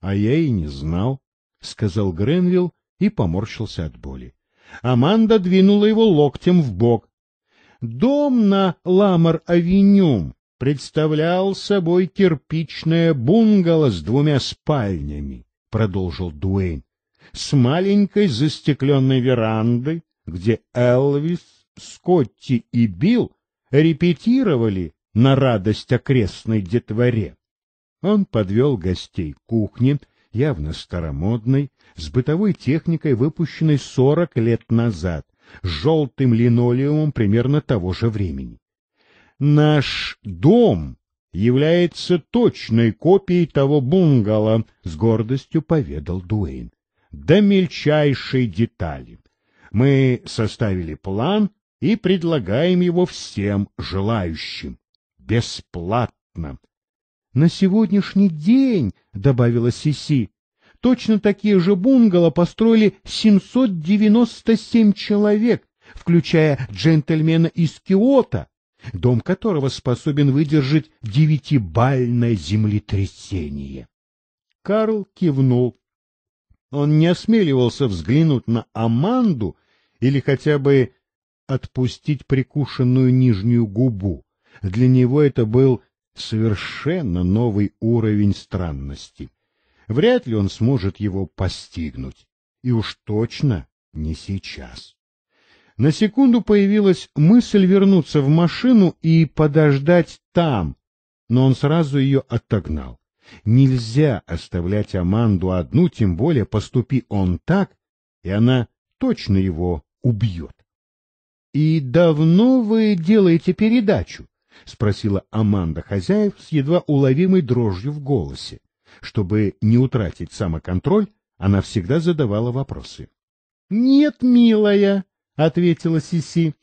А я и не знал, — сказал Гренвилл и поморщился от боли. Аманда двинула его локтем в бок. Дом на Ламар-авеню представлял собой кирпичное бунгало с двумя спальнями, — продолжил Дуэйн, — с маленькой застекленной верандой, где Элвис, Скотти и Билл репетировали на радость окрестной детворе. Он подвел гостей к кухне, явно старомодной, с бытовой техникой, выпущенной сорок лет назад, с желтым линолеумом примерно того же времени. «Наш дом является точной копией того бунгало», — с гордостью поведал Дуэйн. «До мельчайшей детали. Мы составили план и предлагаем его всем желающим. Бесплатно. На сегодняшний день, — добавила Сиси, — точно такие же бунгало построили 797 человек, включая джентльмена из Киота, дом которого способен выдержать девятибальное землетрясение. Карл кивнул. Он не осмеливался взглянуть на Аманду или хотя бы отпустить прикушенную нижнюю губу. Для него это был совершенно новый уровень странности. Вряд ли он сможет его постигнуть, и уж точно не сейчас. На секунду появилась мысль вернуться в машину и подождать там, но он сразу ее отогнал. Нельзя оставлять Аманду одну, тем более поступи он так, и она точно его убьет. — И давно вы делаете передачу? — спросила Аманда Хозяев с едва уловимой дрожью в голосе. Чтобы не утратить самоконтроль, она всегда задавала вопросы. — Нет, милая, — ответила Сиси.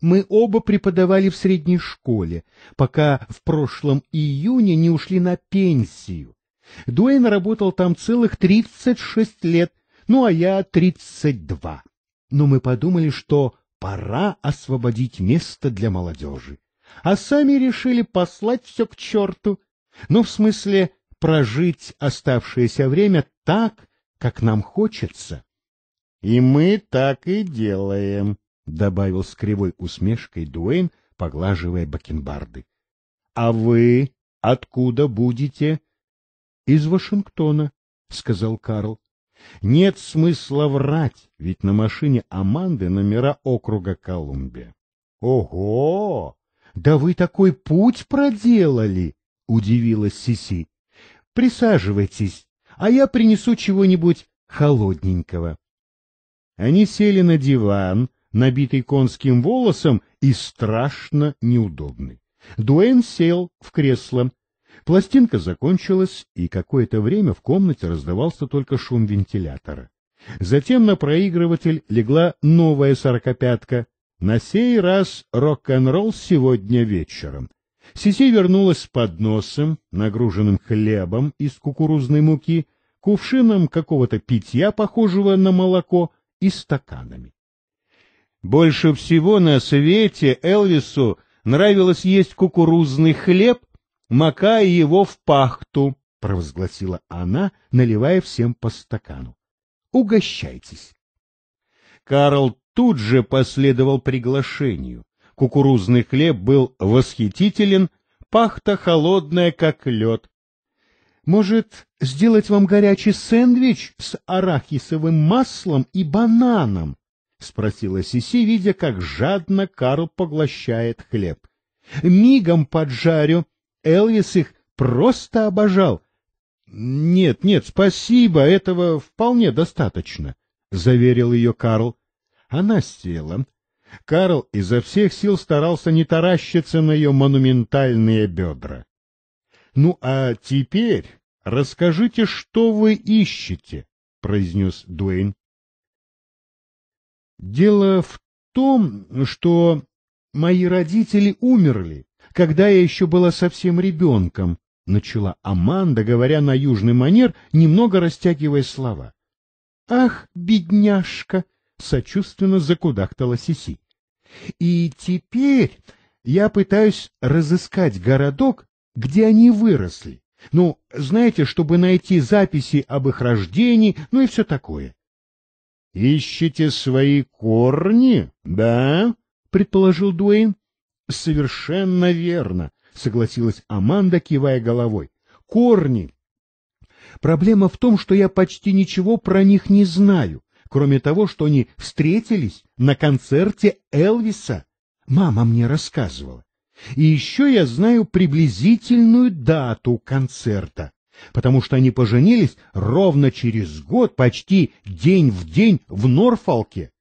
Мы оба преподавали в средней школе, пока в прошлом июне не ушли на пенсию. Дуэйн работал там целых тридцать шесть лет, ну а я тридцать два но мы подумали, что пора освободить место для молодежи. А сами решили послать все к черту. Ну, в смысле, прожить оставшееся время так, как нам хочется. — И мы так и делаем, — добавил с кривой усмешкой Дуэйн, поглаживая бакенбарды. — А вы откуда будете? — Из Вашингтона, — сказал Карл. Нет смысла врать, ведь на машине Аманды номера округа Колумбия. Ого! Да вы такой путь проделали, удивилась Сиси. Присаживайтесь, а я принесу чего-нибудь холодненького. Они сели на диван, набитый конским волосом и страшно неудобный. Дуэн сел в кресло, Пластинка закончилась, и какое-то время в комнате раздавался только шум вентилятора. Затем на проигрыватель легла новая сорокопятка. На сей раз рок-н-ролл сегодня вечером. Сиси вернулась с подносом, нагруженным хлебом из кукурузной муки, кувшином какого-то питья, похожего на молоко, и стаканами. Больше всего на свете Элвису нравилось есть кукурузный хлеб макая его в пахту, — провозгласила она, наливая всем по стакану. — Угощайтесь. Карл тут же последовал приглашению. Кукурузный хлеб был восхитителен, пахта холодная, как лед. Может, сделать вам горячий сэндвич с арахисовым маслом и бананом? — спросила Сиси, видя, как жадно Карл поглощает хлеб. — Мигом поджарю, Элвис их просто обожал. — Нет, нет, спасибо, этого вполне достаточно, — заверил ее Карл. Она села. Карл изо всех сил старался не таращиться на ее монументальные бедра. — Ну а теперь расскажите, что вы ищете, — произнес Дуэйн. — Дело в том, что мои родители умерли, когда я еще была совсем ребенком, — начала Аманда, говоря на южный манер, немного растягивая слова. — Ах, бедняжка! — сочувственно закудахтала Сиси. — И теперь я пытаюсь разыскать городок, где они выросли. Ну, знаете, чтобы найти записи об их рождении, ну и все такое. — Ищите свои корни, да? — предположил Дуэйн. Совершенно верно, согласилась Аманда, кивая головой. Корни. Проблема в том, что я почти ничего про них не знаю, кроме того, что они встретились на концерте Элвиса. Мама мне рассказывала. И еще я знаю приблизительную дату концерта, потому что они поженились ровно через год, почти день в день в Норфолке.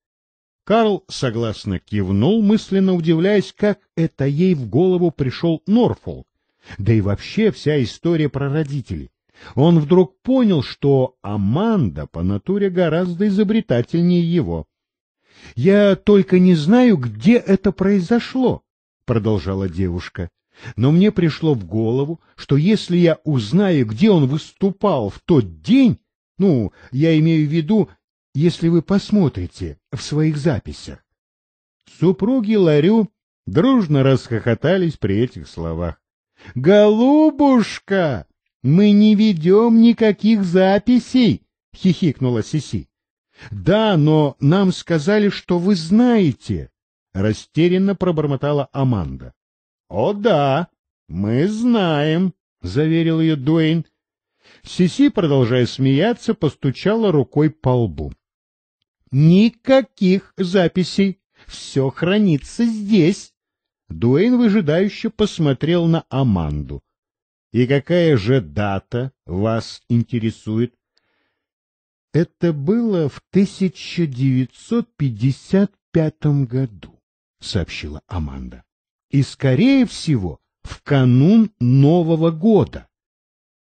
Карл согласно кивнул, мысленно удивляясь, как это ей в голову пришел Норфолк. Да и вообще вся история про родителей. Он вдруг понял, что Аманда по натуре гораздо изобретательнее его. — Я только не знаю, где это произошло, — продолжала девушка. — Но мне пришло в голову, что если я узнаю, где он выступал в тот день, ну, я имею в виду, если вы посмотрите в своих записях. Супруги Ларю дружно расхохотались при этих словах. — Голубушка, мы не ведем никаких записей! — хихикнула Сиси. — Да, но нам сказали, что вы знаете, — растерянно пробормотала Аманда. — О да, мы знаем, — заверил ее Дуэйн. Сиси, продолжая смеяться, постучала рукой по лбу. Никаких записей. Все хранится здесь. Дуэйн выжидающе посмотрел на Аманду. И какая же дата вас интересует? Это было в 1955 году, сообщила Аманда. И, скорее всего, в канун Нового года.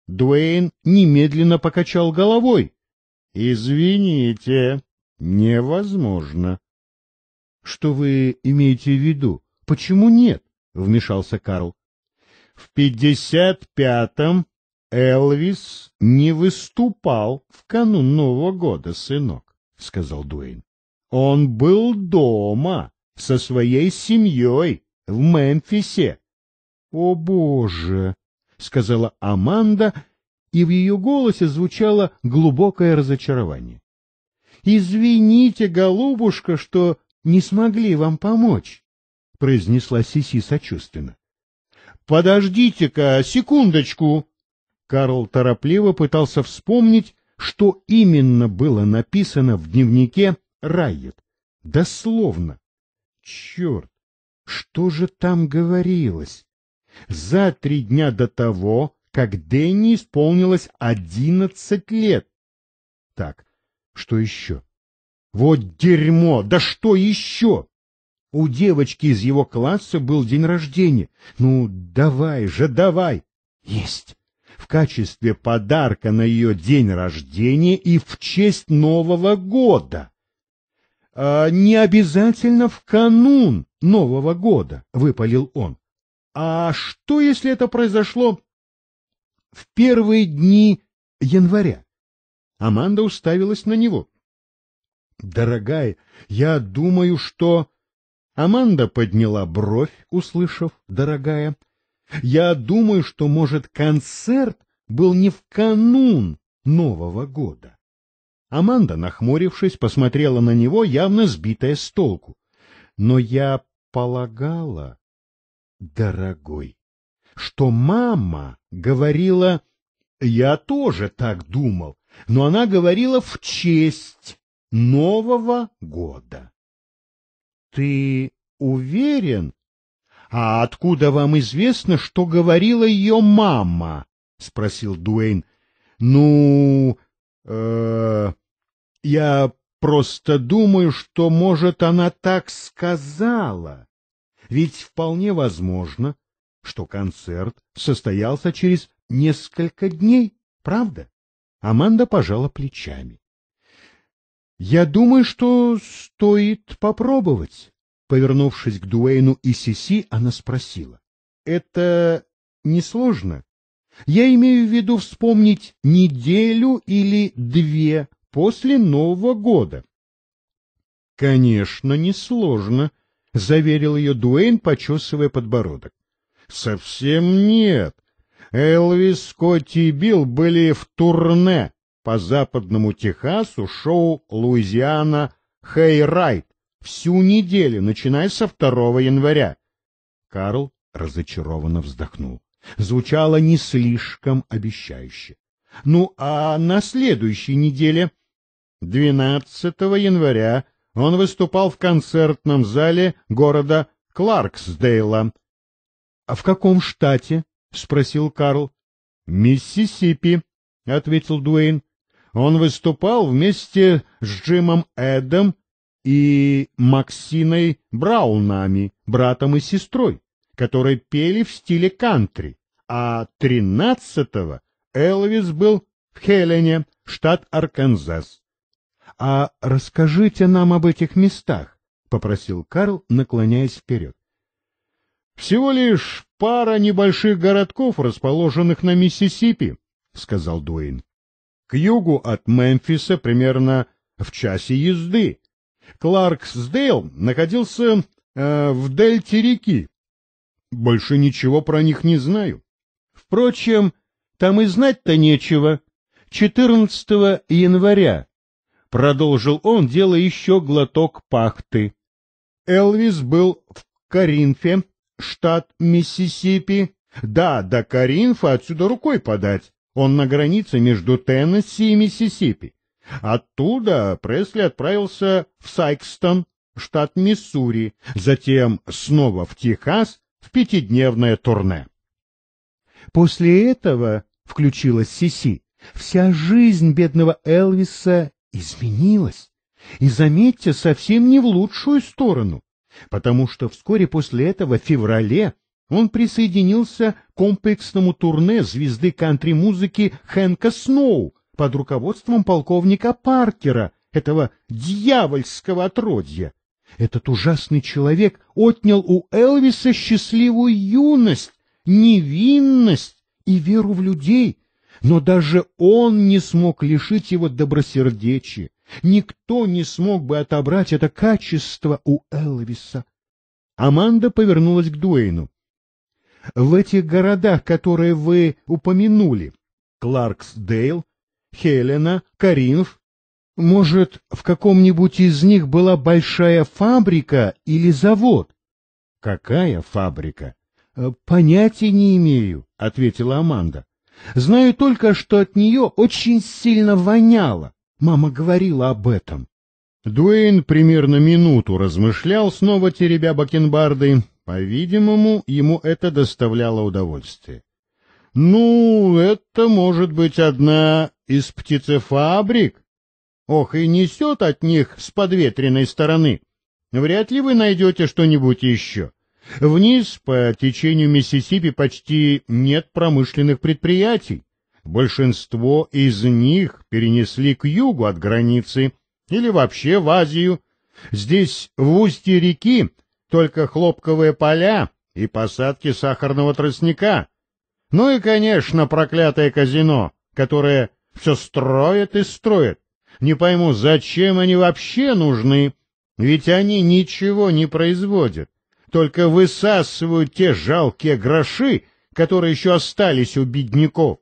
Дуэйн немедленно покачал головой. Извините, невозможно. — Что вы имеете в виду? Почему нет? — вмешался Карл. — В пятьдесят пятом Элвис не выступал в канун Нового года, сынок, — сказал Дуэйн. — Он был дома со своей семьей в Мемфисе. — О, Боже! — сказала Аманда, и в ее голосе звучало глубокое разочарование. «Извините, голубушка, что не смогли вам помочь», — произнесла Сиси сочувственно. «Подождите-ка секундочку!» Карл торопливо пытался вспомнить, что именно было написано в дневнике Райет. Дословно. Черт, что же там говорилось? За три дня до того, как Дэнни исполнилось одиннадцать лет. Так, что еще? Вот дерьмо! Да что еще? У девочки из его класса был день рождения. Ну, давай же, давай! Есть! В качестве подарка на ее день рождения и в честь Нового года. А, не обязательно в канун Нового года, — выпалил он. А что, если это произошло в первые дни января? Аманда уставилась на него. «Дорогая, я думаю, что...» Аманда подняла бровь, услышав «дорогая». «Я думаю, что, может, концерт был не в канун Нового года». Аманда, нахмурившись, посмотрела на него, явно сбитая с толку. «Но я полагала, дорогой, что мама говорила...» «Я тоже так думал», но она говорила в честь Нового года. Ты уверен? А откуда вам известно, что говорила ее мама? спросил Дуэйн. Ну, э, я просто думаю, что, может, она так сказала. Ведь вполне возможно, что концерт состоялся через несколько дней, правда? Аманда пожала плечами. — Я думаю, что стоит попробовать. Повернувшись к Дуэйну и Сиси, она спросила. — Это несложно? Я имею в виду вспомнить неделю или две после Нового года. — Конечно, несложно, — заверил ее Дуэйн, почесывая подбородок. — Совсем нет. Элвис, Скотти и Билл были в турне по западному Техасу шоу «Луизиана Хейрайт» всю неделю, начиная со 2 января. Карл разочарованно вздохнул. Звучало не слишком обещающе. Ну, а на следующей неделе, 12 января, он выступал в концертном зале города Кларксдейла. — А в каком штате? — спросил Карл. — Миссисипи, — ответил Дуэйн. Он выступал вместе с Джимом Эдом и Максиной Браунами, братом и сестрой, которые пели в стиле кантри, а тринадцатого Элвис был в Хелене, штат Арканзас. — А расскажите нам об этих местах, — попросил Карл, наклоняясь вперед. Всего лишь пара небольших городков, расположенных на Миссисипи, сказал Дуэйн. К югу от Мемфиса примерно в часе езды. Кларксдейл находился э, в дельте реки. Больше ничего про них не знаю. Впрочем, там и знать-то нечего. 14 января, — продолжил он, делая еще глоток пахты. Элвис был в Каринфе штат Миссисипи. Да, до Каринфа отсюда рукой подать. Он на границе между Теннесси и Миссисипи. Оттуда Пресли отправился в Сайкстон, штат Миссури, затем снова в Техас в пятидневное турне. После этого, включилась Сиси, вся жизнь бедного Элвиса изменилась. И, заметьте, совсем не в лучшую сторону потому что вскоре после этого, в феврале, он присоединился к комплексному турне звезды кантри-музыки Хэнка Сноу под руководством полковника Паркера, этого дьявольского отродья. Этот ужасный человек отнял у Элвиса счастливую юность, невинность и веру в людей, но даже он не смог лишить его добросердечия. Никто не смог бы отобрать это качество у Элвиса. Аманда повернулась к Дуэйну. — В этих городах, которые вы упомянули, Кларксдейл, Хелена, Каринф, может, в каком-нибудь из них была большая фабрика или завод? — Какая фабрика? «Э, — Понятия не имею, — ответила Аманда. — Знаю только, что от нее очень сильно воняло. Мама говорила об этом. Дуэйн примерно минуту размышлял, снова теребя бакенбарды. По-видимому, ему это доставляло удовольствие. «Ну, это может быть одна из птицефабрик. Ох, и несет от них с подветренной стороны. Вряд ли вы найдете что-нибудь еще. Вниз по течению Миссисипи почти нет промышленных предприятий большинство из них перенесли к югу от границы или вообще в Азию. Здесь, в устье реки, только хлопковые поля и посадки сахарного тростника. Ну и, конечно, проклятое казино, которое все строит и строит. Не пойму, зачем они вообще нужны, ведь они ничего не производят, только высасывают те жалкие гроши, которые еще остались у бедняков.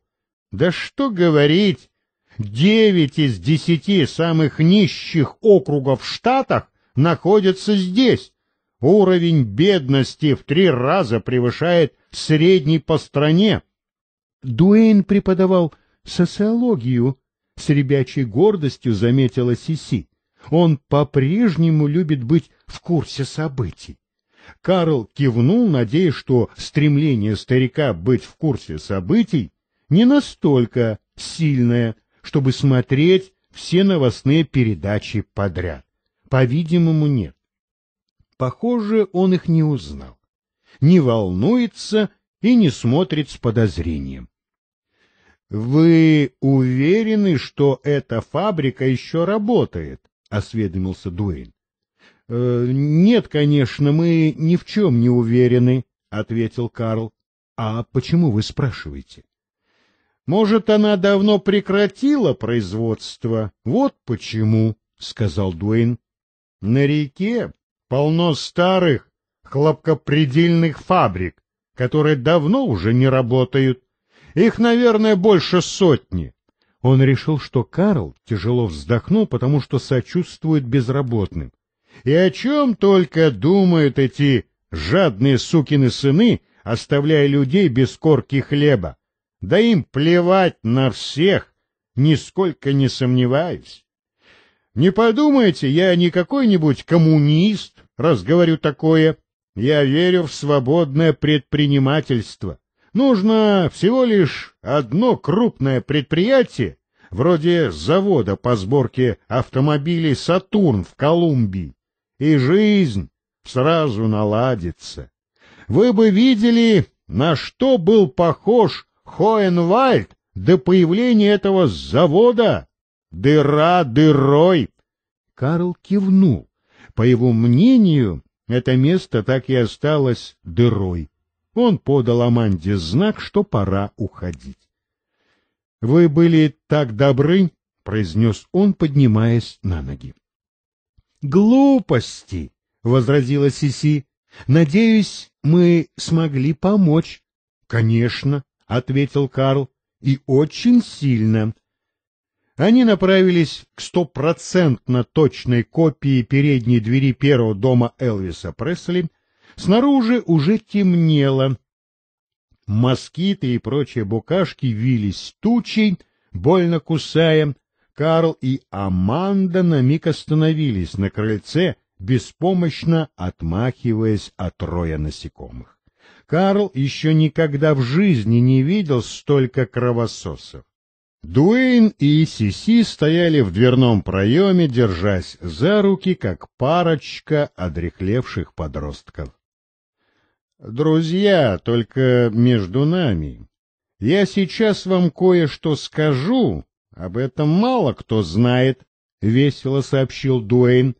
Да что говорить, девять из десяти самых нищих округов в Штатах находятся здесь. Уровень бедности в три раза превышает средний по стране. Дуэйн преподавал социологию, с ребячей гордостью заметила Сиси. Он по-прежнему любит быть в курсе событий. Карл кивнул, надеясь, что стремление старика быть в курсе событий не настолько сильная, чтобы смотреть все новостные передачи подряд. По-видимому, нет. Похоже, он их не узнал. Не волнуется и не смотрит с подозрением. «Вы уверены, что эта фабрика еще работает?» — осведомился Дуэйн. «Э, «Нет, конечно, мы ни в чем не уверены», — ответил Карл. «А почему вы спрашиваете?» Может, она давно прекратила производство? Вот почему, — сказал Дуэйн. — На реке полно старых хлопкопредельных фабрик, которые давно уже не работают. Их, наверное, больше сотни. Он решил, что Карл тяжело вздохнул, потому что сочувствует безработным. И о чем только думают эти жадные сукины сыны, оставляя людей без корки хлеба. Да им плевать на всех, нисколько не сомневаюсь. Не подумайте, я не какой-нибудь коммунист, раз говорю такое. Я верю в свободное предпринимательство. Нужно всего лишь одно крупное предприятие, вроде завода по сборке автомобилей «Сатурн» в Колумбии, и жизнь сразу наладится. Вы бы видели, на что был похож Хоенвальд до появления этого завода дыра дырой. Карл кивнул. По его мнению, это место так и осталось дырой. Он подал Аманде знак, что пора уходить. — Вы были так добры, — произнес он, поднимаясь на ноги. — Глупости, — возразила Сиси. — Надеюсь, мы смогли помочь. — Конечно, — ответил Карл, — и очень сильно. Они направились к стопроцентно точной копии передней двери первого дома Элвиса Пресли. Снаружи уже темнело. Москиты и прочие букашки вились тучей, больно кусая. Карл и Аманда на миг остановились на крыльце, беспомощно отмахиваясь от роя насекомых. Карл еще никогда в жизни не видел столько кровососов. Дуэйн и Сиси стояли в дверном проеме, держась за руки, как парочка одрехлевших подростков. «Друзья, только между нами. Я сейчас вам кое-что скажу, об этом мало кто знает», — весело сообщил Дуэйн.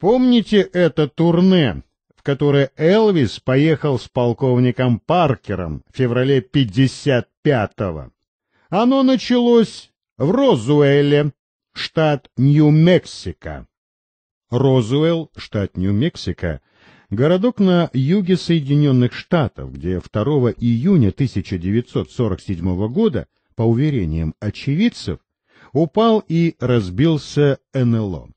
«Помните это турне, в которое Элвис поехал с полковником Паркером в феврале 55-го. Оно началось в Розуэле, штат Нью-Мексико. Розуэлл, штат Нью-Мексико, городок на юге Соединенных Штатов, где 2 июня 1947 года, по уверениям очевидцев, упал и разбился НЛО.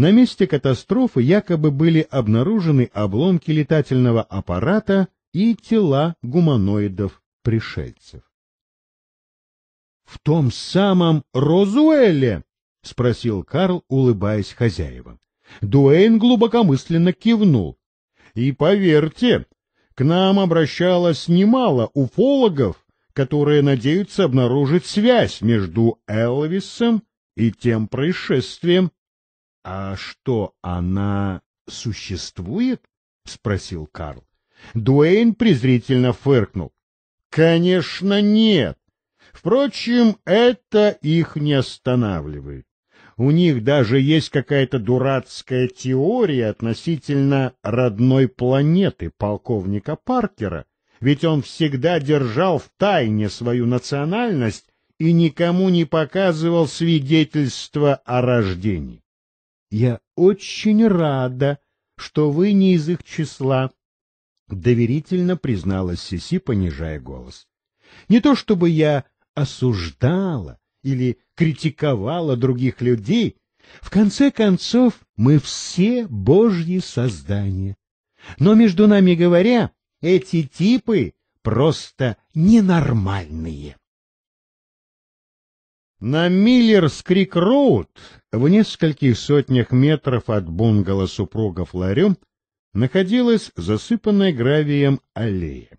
На месте катастрофы якобы были обнаружены обломки летательного аппарата и тела гуманоидов-пришельцев. — В том самом Розуэле? — спросил Карл, улыбаясь хозяевам. Дуэйн глубокомысленно кивнул. — И поверьте, к нам обращалось немало уфологов, которые надеются обнаружить связь между Элвисом и тем происшествием, — А что, она существует? — спросил Карл. Дуэйн презрительно фыркнул. — Конечно, нет. Впрочем, это их не останавливает. У них даже есть какая-то дурацкая теория относительно родной планеты полковника Паркера, ведь он всегда держал в тайне свою национальность и никому не показывал свидетельства о рождении. Я очень рада, что вы не из их числа, — доверительно призналась Сиси, понижая голос. Не то чтобы я осуждала или критиковала других людей, в конце концов мы все божьи создания. Но, между нами говоря, эти типы просто ненормальные. На Миллерс-Крик-Роуд в нескольких сотнях метров от бунгало супругов Ларю находилась засыпанная гравием аллея.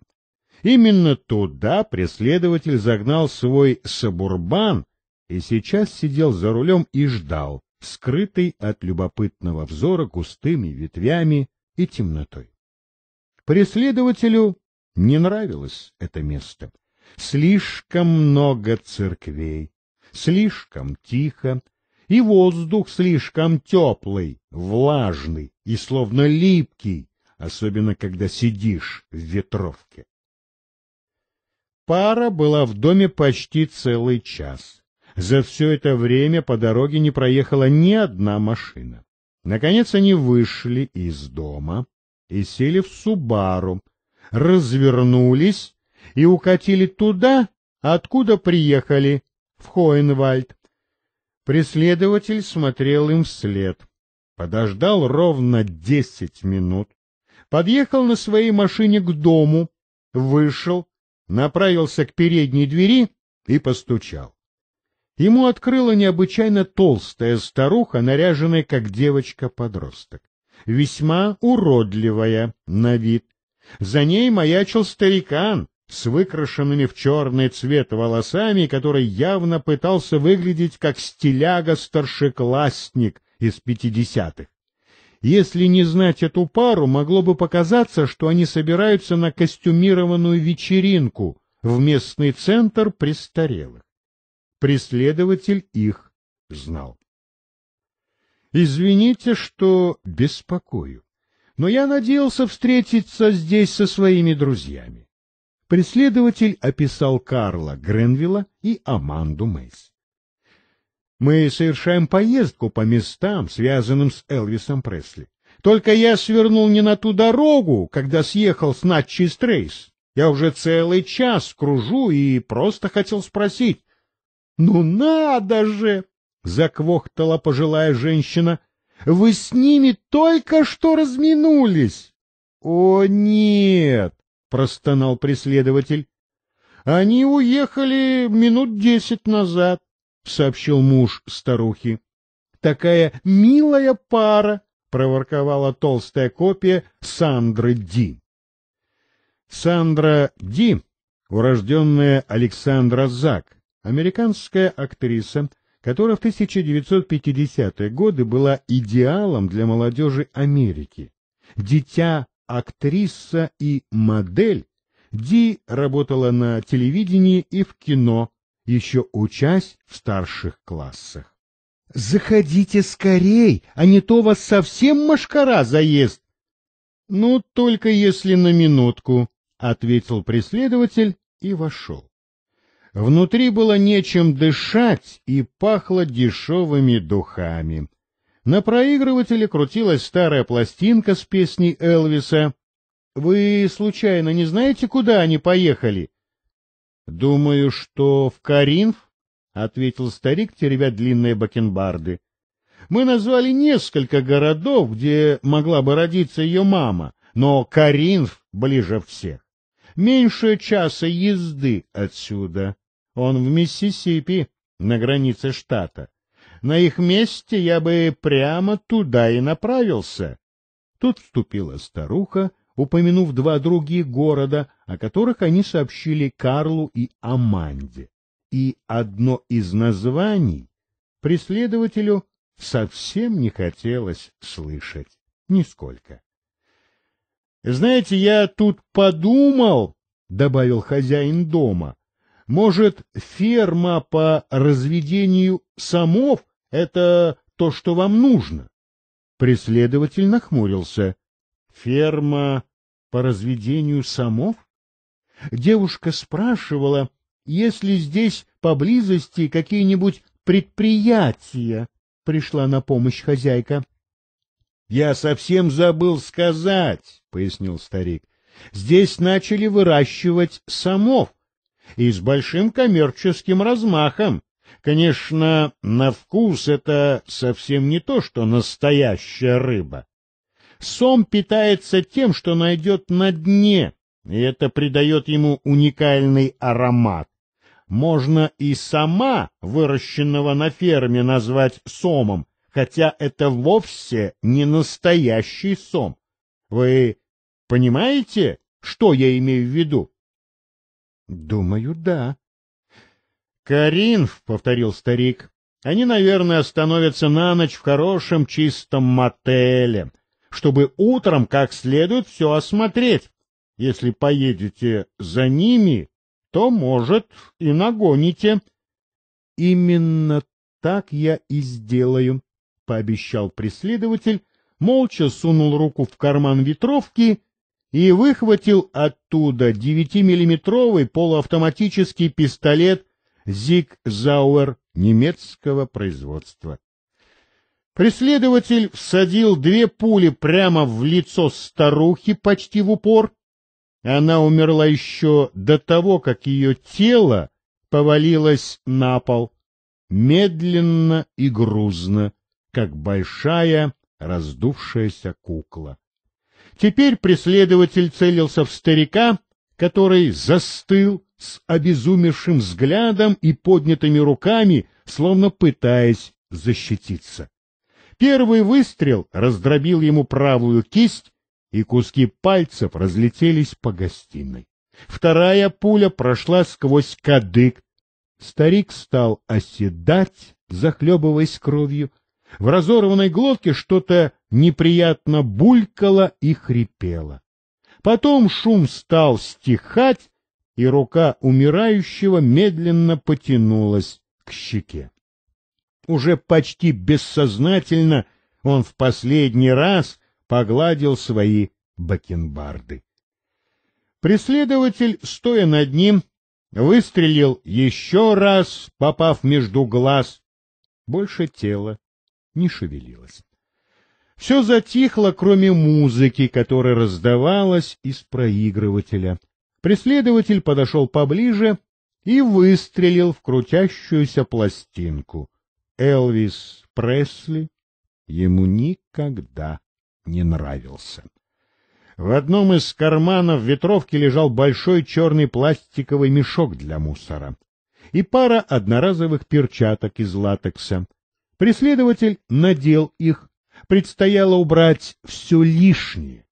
Именно туда преследователь загнал свой сабурбан и сейчас сидел за рулем и ждал, скрытый от любопытного взора густыми ветвями и темнотой. Преследователю не нравилось это место. Слишком много церквей, слишком тихо, и воздух слишком теплый, влажный и словно липкий, особенно когда сидишь в ветровке. Пара была в доме почти целый час. За все это время по дороге не проехала ни одна машина. Наконец они вышли из дома и сели в Субару, развернулись и укатили туда, откуда приехали, в Хоенвальд. Преследователь смотрел им вслед, подождал ровно десять минут, подъехал на своей машине к дому, вышел, направился к передней двери и постучал. Ему открыла необычайно толстая старуха, наряженная как девочка-подросток, весьма уродливая на вид. За ней маячил старикан, с выкрашенными в черный цвет волосами, который явно пытался выглядеть как стиляга-старшеклассник из пятидесятых. Если не знать эту пару, могло бы показаться, что они собираются на костюмированную вечеринку в местный центр престарелых. Преследователь их знал. Извините, что беспокою, но я надеялся встретиться здесь со своими друзьями. Преследователь описал Карла Гренвилла и Аманду Мейс. «Мы совершаем поездку по местам, связанным с Элвисом Пресли. Только я свернул не на ту дорогу, когда съехал с Натчи Стрейс. Я уже целый час кружу и просто хотел спросить. — Ну надо же! — заквохтала пожилая женщина. — Вы с ними только что разминулись! — О, нет! простонал преследователь. Они уехали минут десять назад, сообщил муж старухи. Такая милая пара, проворковала толстая копия Сандры Ди. Сандра Ди, урожденная Александра Зак, американская актриса, которая в 1950-е годы была идеалом для молодежи Америки. Дитя актриса и модель, Ди работала на телевидении и в кино, еще учась в старших классах. «Заходите скорей, а не то вас совсем машкара заест!» «Ну, только если на минутку», — ответил преследователь и вошел. Внутри было нечем дышать и пахло дешевыми духами. На проигрывателе крутилась старая пластинка с песней Элвиса. — Вы, случайно, не знаете, куда они поехали? — Думаю, что в Каринф, — ответил старик, теребя длинные бакенбарды. — Мы назвали несколько городов, где могла бы родиться ее мама, но Каринф ближе всех. Меньше часа езды отсюда. Он в Миссисипи, на границе штата. На их месте я бы прямо туда и направился. Тут вступила старуха, упомянув два другие города, о которых они сообщили Карлу и Аманде. И одно из названий преследователю совсем не хотелось слышать. Нисколько. «Знаете, я тут подумал», — добавил хозяин дома, — «может, ферма по разведению самов это то, что вам нужно. Преследователь нахмурился. Ферма по разведению самов? Девушка спрашивала, есть ли здесь поблизости какие-нибудь предприятия, пришла на помощь хозяйка. — Я совсем забыл сказать, — пояснил старик. — Здесь начали выращивать самов, и с большим коммерческим размахом. Конечно, на вкус это совсем не то, что настоящая рыба. Сом питается тем, что найдет на дне, и это придает ему уникальный аромат. Можно и сама выращенного на ферме назвать сомом, хотя это вовсе не настоящий сом. Вы понимаете, что я имею в виду? — Думаю, да, «Каринф», — повторил старик, — «они, наверное, остановятся на ночь в хорошем чистом мотеле, чтобы утром как следует все осмотреть. Если поедете за ними, то, может, и нагоните». «Именно так я и сделаю», — пообещал преследователь, молча сунул руку в карман ветровки и выхватил оттуда девятимиллиметровый полуавтоматический пистолет Зиг Зауэр немецкого производства. Преследователь всадил две пули прямо в лицо старухи почти в упор. Она умерла еще до того, как ее тело повалилось на пол, медленно и грузно, как большая раздувшаяся кукла. Теперь преследователь целился в старика, который застыл, с обезумевшим взглядом и поднятыми руками, словно пытаясь защититься. Первый выстрел раздробил ему правую кисть, и куски пальцев разлетелись по гостиной. Вторая пуля прошла сквозь кадык. Старик стал оседать, захлебываясь кровью. В разорванной глотке что-то неприятно булькало и хрипело. Потом шум стал стихать, и рука умирающего медленно потянулась к щеке. Уже почти бессознательно он в последний раз погладил свои бакенбарды. Преследователь, стоя над ним, выстрелил еще раз, попав между глаз. Больше тело не шевелилось. Все затихло, кроме музыки, которая раздавалась из проигрывателя — Преследователь подошел поближе и выстрелил в крутящуюся пластинку. Элвис Пресли ему никогда не нравился. В одном из карманов ветровки лежал большой черный пластиковый мешок для мусора и пара одноразовых перчаток из латекса. Преследователь надел их, предстояло убрать все лишнее,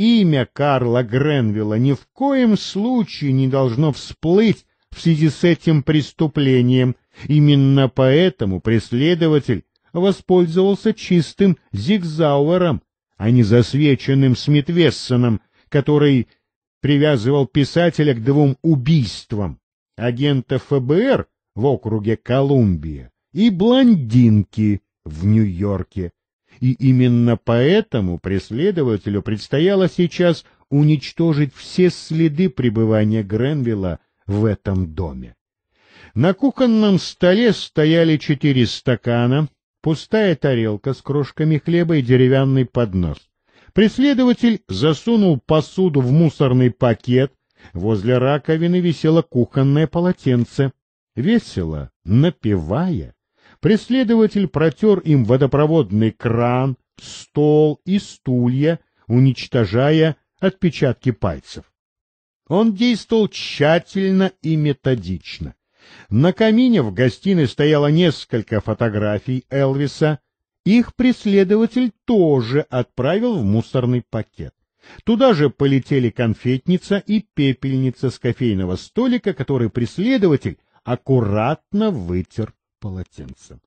имя Карла Гренвилла ни в коем случае не должно всплыть в связи с этим преступлением. Именно поэтому преследователь воспользовался чистым зигзауэром, а не засвеченным Смитвессоном, который привязывал писателя к двум убийствам — агента ФБР в округе Колумбия и блондинки в Нью-Йорке и именно поэтому преследователю предстояло сейчас уничтожить все следы пребывания Гренвилла в этом доме. На кухонном столе стояли четыре стакана, пустая тарелка с крошками хлеба и деревянный поднос. Преследователь засунул посуду в мусорный пакет, возле раковины висело кухонное полотенце. Весело, напевая, Преследователь протер им водопроводный кран, стол и стулья, уничтожая отпечатки пальцев. Он действовал тщательно и методично. На камине в гостиной стояло несколько фотографий Элвиса. Их преследователь тоже отправил в мусорный пакет. Туда же полетели конфетница и пепельница с кофейного столика, который преследователь аккуратно вытер полотенцем.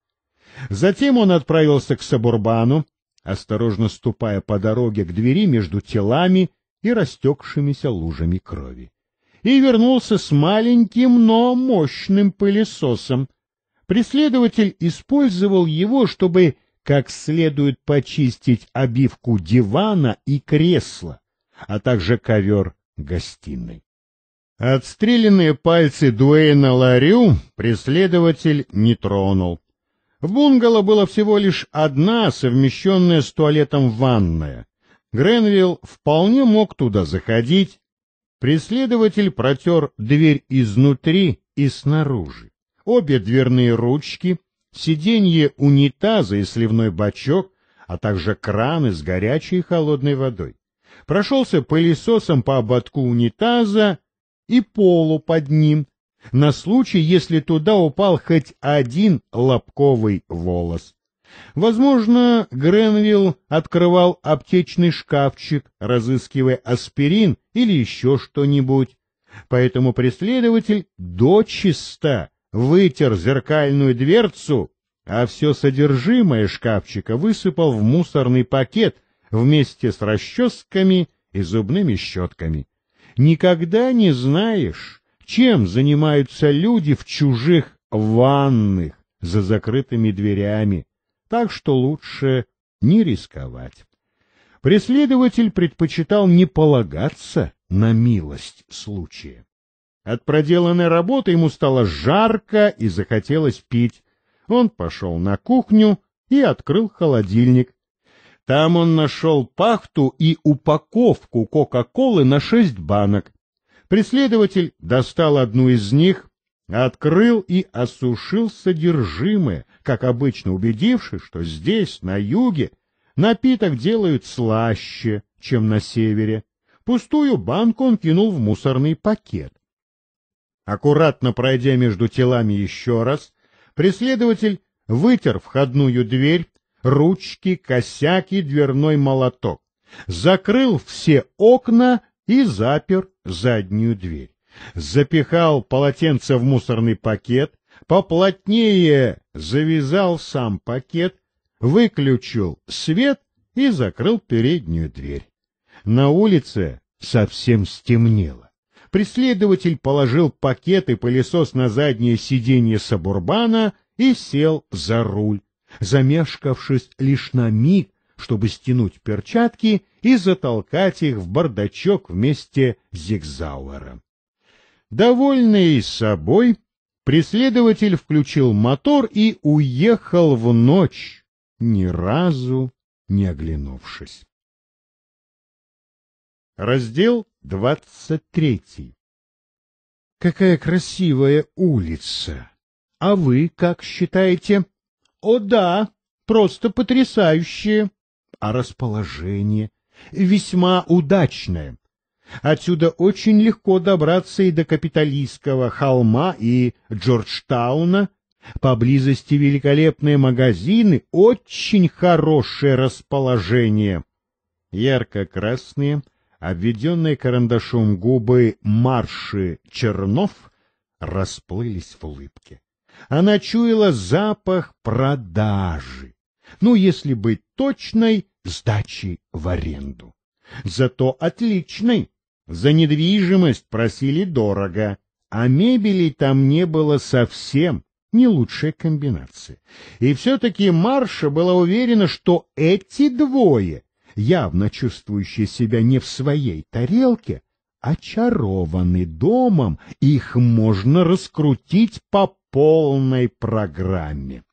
Затем он отправился к Сабурбану, осторожно ступая по дороге к двери между телами и растекшимися лужами крови, и вернулся с маленьким, но мощным пылесосом. Преследователь использовал его, чтобы как следует почистить обивку дивана и кресла, а также ковер гостиной. Отстреленные пальцы Дуэйна Ларю преследователь не тронул. В бунгало было всего лишь одна совмещенная с туалетом ванная. Гренвилл вполне мог туда заходить. Преследователь протер дверь изнутри и снаружи. Обе дверные ручки, сиденье унитаза и сливной бачок, а также краны с горячей и холодной водой. Прошелся пылесосом по ободку унитаза и полу под ним, на случай, если туда упал хоть один лобковый волос. Возможно, Гренвилл открывал аптечный шкафчик, разыскивая аспирин или еще что-нибудь. Поэтому преследователь дочисто вытер зеркальную дверцу, а все содержимое шкафчика высыпал в мусорный пакет вместе с расческами и зубными щетками. Никогда не знаешь, чем занимаются люди в чужих ванных за закрытыми дверями, так что лучше не рисковать. Преследователь предпочитал не полагаться на милость случая. От проделанной работы ему стало жарко и захотелось пить. Он пошел на кухню и открыл холодильник. Там он нашел пахту и упаковку Кока-Колы на шесть банок. Преследователь достал одну из них, открыл и осушил содержимое, как обычно убедившись, что здесь, на юге, напиток делают слаще, чем на севере. Пустую банку он кинул в мусорный пакет. Аккуратно пройдя между телами еще раз, преследователь вытер входную дверь, ручки, косяки, дверной молоток. Закрыл все окна и запер заднюю дверь. Запихал полотенце в мусорный пакет, поплотнее завязал сам пакет, выключил свет и закрыл переднюю дверь. На улице совсем стемнело. Преследователь положил пакет и пылесос на заднее сиденье сабурбана и сел за руль замешкавшись лишь на миг, чтобы стянуть перчатки и затолкать их в бардачок вместе с Зигзауэром. Довольный собой, преследователь включил мотор и уехал в ночь, ни разу не оглянувшись. Раздел двадцать третий. Какая красивая улица! А вы как считаете? — о да, просто потрясающее. А расположение весьма удачное. Отсюда очень легко добраться и до капиталистского холма и Джорджтауна. Поблизости великолепные магазины, очень хорошее расположение. Ярко-красные, обведенные карандашом губы марши Чернов расплылись в улыбке. Она чуяла запах продажи. Ну, если быть точной, сдачи в аренду. Зато отличной. За недвижимость просили дорого, а мебели там не было совсем, не лучшая комбинация. И все-таки Марша была уверена, что эти двое, явно чувствующие себя не в своей тарелке, очарованы домом, их можно раскрутить по полной программе.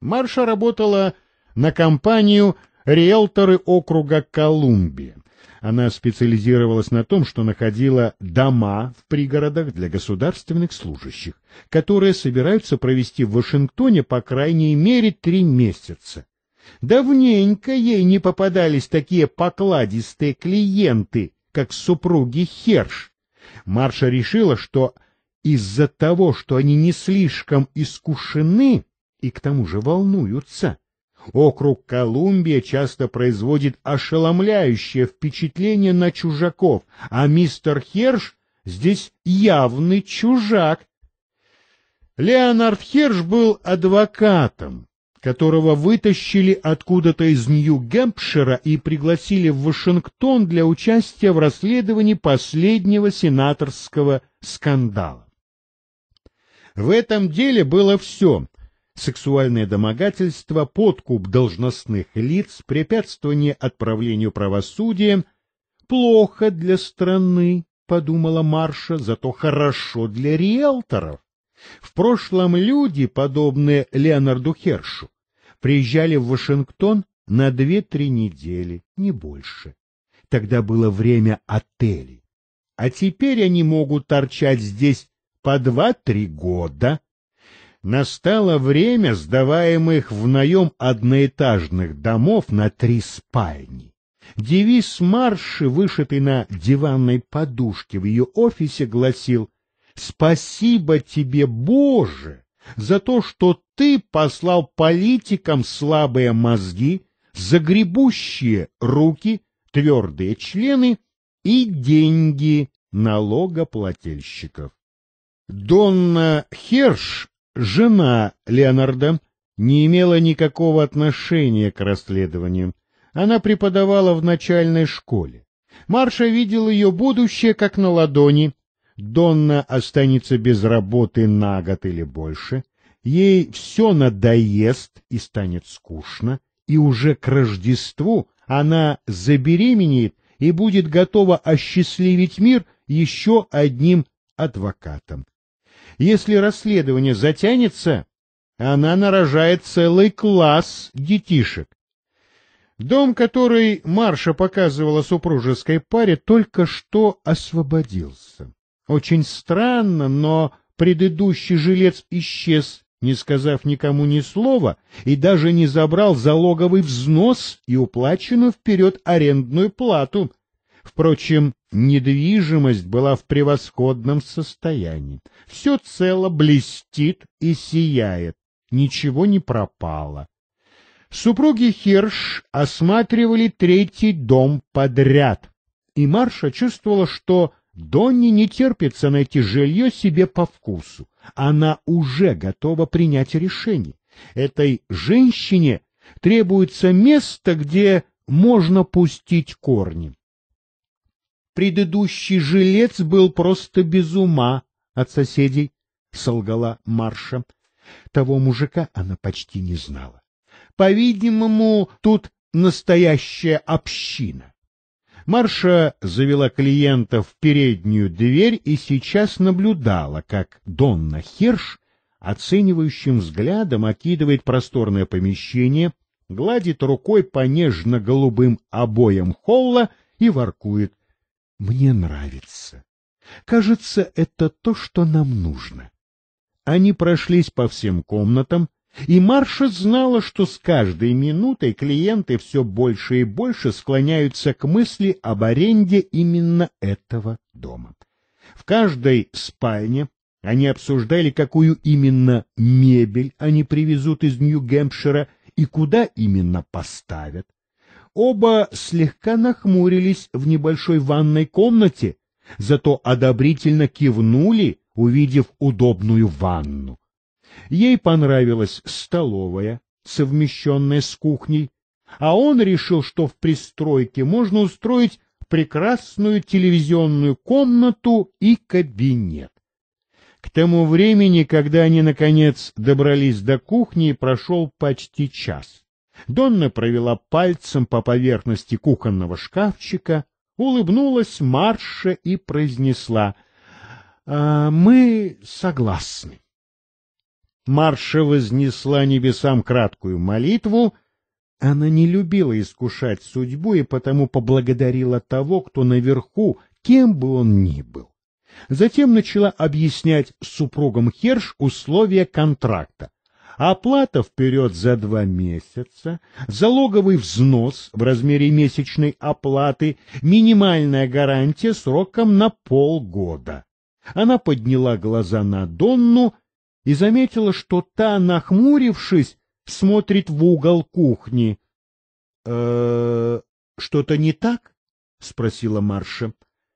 Марша работала на компанию «Риэлторы округа Колумбия». Она специализировалась на том, что находила дома в пригородах для государственных служащих, которые собираются провести в Вашингтоне по крайней мере три месяца. Давненько ей не попадались такие покладистые клиенты, как супруги Херш. Марша решила, что из-за того, что они не слишком искушены и к тому же волнуются. Округ Колумбия часто производит ошеломляющее впечатление на чужаков, а мистер Херш здесь явный чужак. Леонард Херш был адвокатом, которого вытащили откуда-то из Нью-Гэмпшира и пригласили в Вашингтон для участия в расследовании последнего сенаторского скандала. В этом деле было все — сексуальное домогательство, подкуп должностных лиц, препятствование отправлению правосудия. «Плохо для страны», — подумала Марша, — «зато хорошо для риэлторов». В прошлом люди, подобные Леонарду Хершу, приезжали в Вашингтон на две-три недели, не больше. Тогда было время отелей. А теперь они могут торчать здесь по два-три года. Настало время сдаваемых в наем одноэтажных домов на три спальни. Девиз марши, вышитый на диванной подушке в ее офисе, гласил «Спасибо тебе, Боже, за то, что ты послал политикам слабые мозги, загребущие руки, твердые члены и деньги налогоплательщиков». Донна Херш, жена Леонарда, не имела никакого отношения к расследованию. Она преподавала в начальной школе. Марша видел ее будущее как на ладони. Донна останется без работы на год или больше. Ей все надоест и станет скучно, и уже к Рождеству она забеременеет и будет готова осчастливить мир еще одним адвокатом. Если расследование затянется, она нарожает целый класс детишек. Дом, который Марша показывала супружеской паре, только что освободился. Очень странно, но предыдущий жилец исчез, не сказав никому ни слова, и даже не забрал залоговый взнос и уплаченную вперед арендную плату. Впрочем, Недвижимость была в превосходном состоянии. Все цело блестит и сияет, ничего не пропало. Супруги Херш осматривали третий дом подряд, и Марша чувствовала, что Донни не терпится найти жилье себе по вкусу. Она уже готова принять решение. Этой женщине требуется место, где можно пустить корни. Предыдущий жилец был просто без ума от соседей, — солгала Марша. Того мужика она почти не знала. По-видимому, тут настоящая община. Марша завела клиента в переднюю дверь и сейчас наблюдала, как Донна Херш оценивающим взглядом окидывает просторное помещение, гладит рукой по нежно-голубым обоям холла и воркует мне нравится. Кажется, это то, что нам нужно. Они прошлись по всем комнатам, и Марша знала, что с каждой минутой клиенты все больше и больше склоняются к мысли об аренде именно этого дома. В каждой спальне они обсуждали, какую именно мебель они привезут из Нью-Гэмпшира и куда именно поставят оба слегка нахмурились в небольшой ванной комнате, зато одобрительно кивнули, увидев удобную ванну. Ей понравилась столовая, совмещенная с кухней, а он решил, что в пристройке можно устроить прекрасную телевизионную комнату и кабинет. К тому времени, когда они, наконец, добрались до кухни, прошел почти час. Донна провела пальцем по поверхности кухонного шкафчика, улыбнулась Марше и произнесла «А, «Мы согласны». Марша вознесла небесам краткую молитву. Она не любила искушать судьбу и потому поблагодарила того, кто наверху, кем бы он ни был. Затем начала объяснять супругам Херш условия контракта оплата вперед за два месяца, залоговый взнос в размере месячной оплаты, минимальная гарантия сроком на полгода. Она подняла глаза на Донну и заметила, что та, нахмурившись, смотрит в угол кухни. «Э, — Что-то не так? — спросила Марша.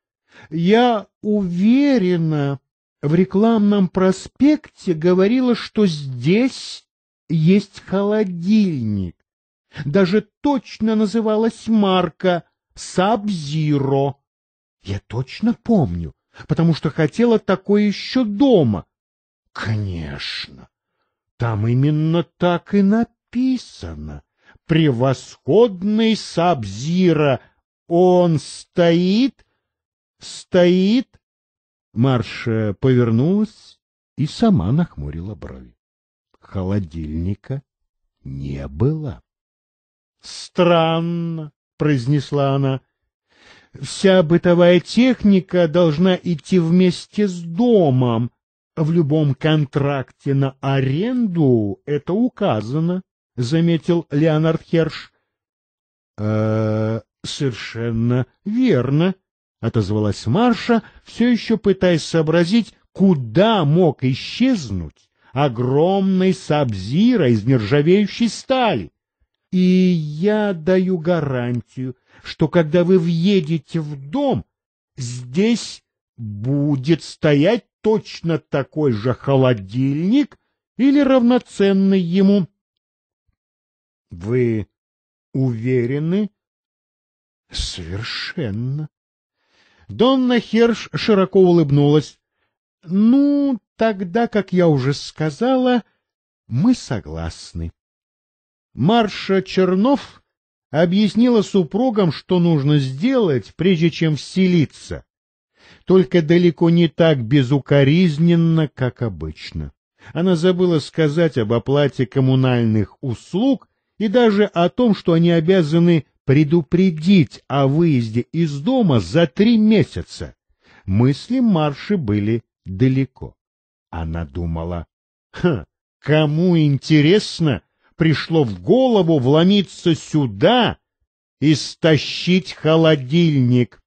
— Я уверена, в рекламном проспекте говорила, что здесь есть холодильник. Даже точно называлась марка «Сабзиро». Я точно помню, потому что хотела такой еще дома. Конечно, там именно так и написано. Превосходный Сабзиро. Он стоит, стоит Марша э, повернулась и сама нахмурила брови. Холодильника не было. «Странно», — произнесла она, — «вся бытовая техника должна идти вместе с домом. В любом контракте на аренду это указано», — заметил Леонард Херш. «Э -э, «Совершенно верно», отозвалась Марша, все еще пытаясь сообразить, куда мог исчезнуть огромный сабзира из нержавеющей стали. И я даю гарантию, что когда вы въедете в дом, здесь будет стоять точно такой же холодильник или равноценный ему. — Вы уверены? — Совершенно. Донна Херш широко улыбнулась. — Ну, тогда, как я уже сказала, мы согласны. Марша Чернов объяснила супругам, что нужно сделать, прежде чем вселиться. Только далеко не так безукоризненно, как обычно. Она забыла сказать об оплате коммунальных услуг и даже о том, что они обязаны предупредить о выезде из дома за три месяца. Мысли Марши были далеко. Она думала, «Ха, кому интересно пришло в голову вломиться сюда и стащить холодильник?»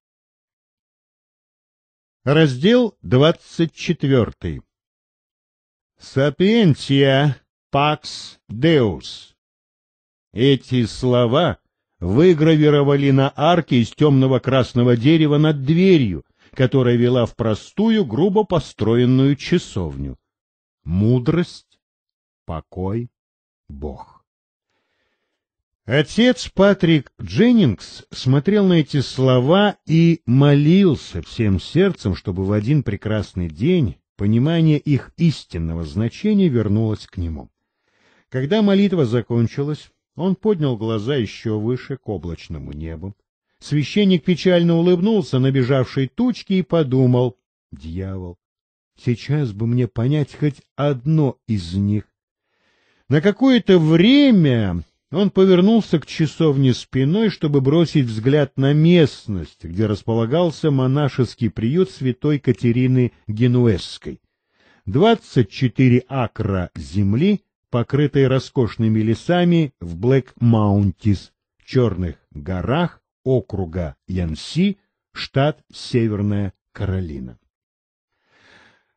Раздел двадцать четвертый. Сапиентия пакс деус. Эти слова выгравировали на арке из темного красного дерева над дверью, которая вела в простую, грубо построенную часовню. Мудрость, покой, Бог. Отец Патрик Дженнингс смотрел на эти слова и молился всем сердцем, чтобы в один прекрасный день понимание их истинного значения вернулось к нему. Когда молитва закончилась, он поднял глаза еще выше к облачному небу. Священник печально улыбнулся набежавшей тучке и подумал, дьявол, сейчас бы мне понять хоть одно из них. На какое-то время он повернулся к часовне спиной, чтобы бросить взгляд на местность, где располагался монашеский приют святой Катерины Генуэзской. Двадцать четыре акра земли покрытой роскошными лесами в Блэк-Маунтис, Черных горах округа Янси, штат Северная Каролина.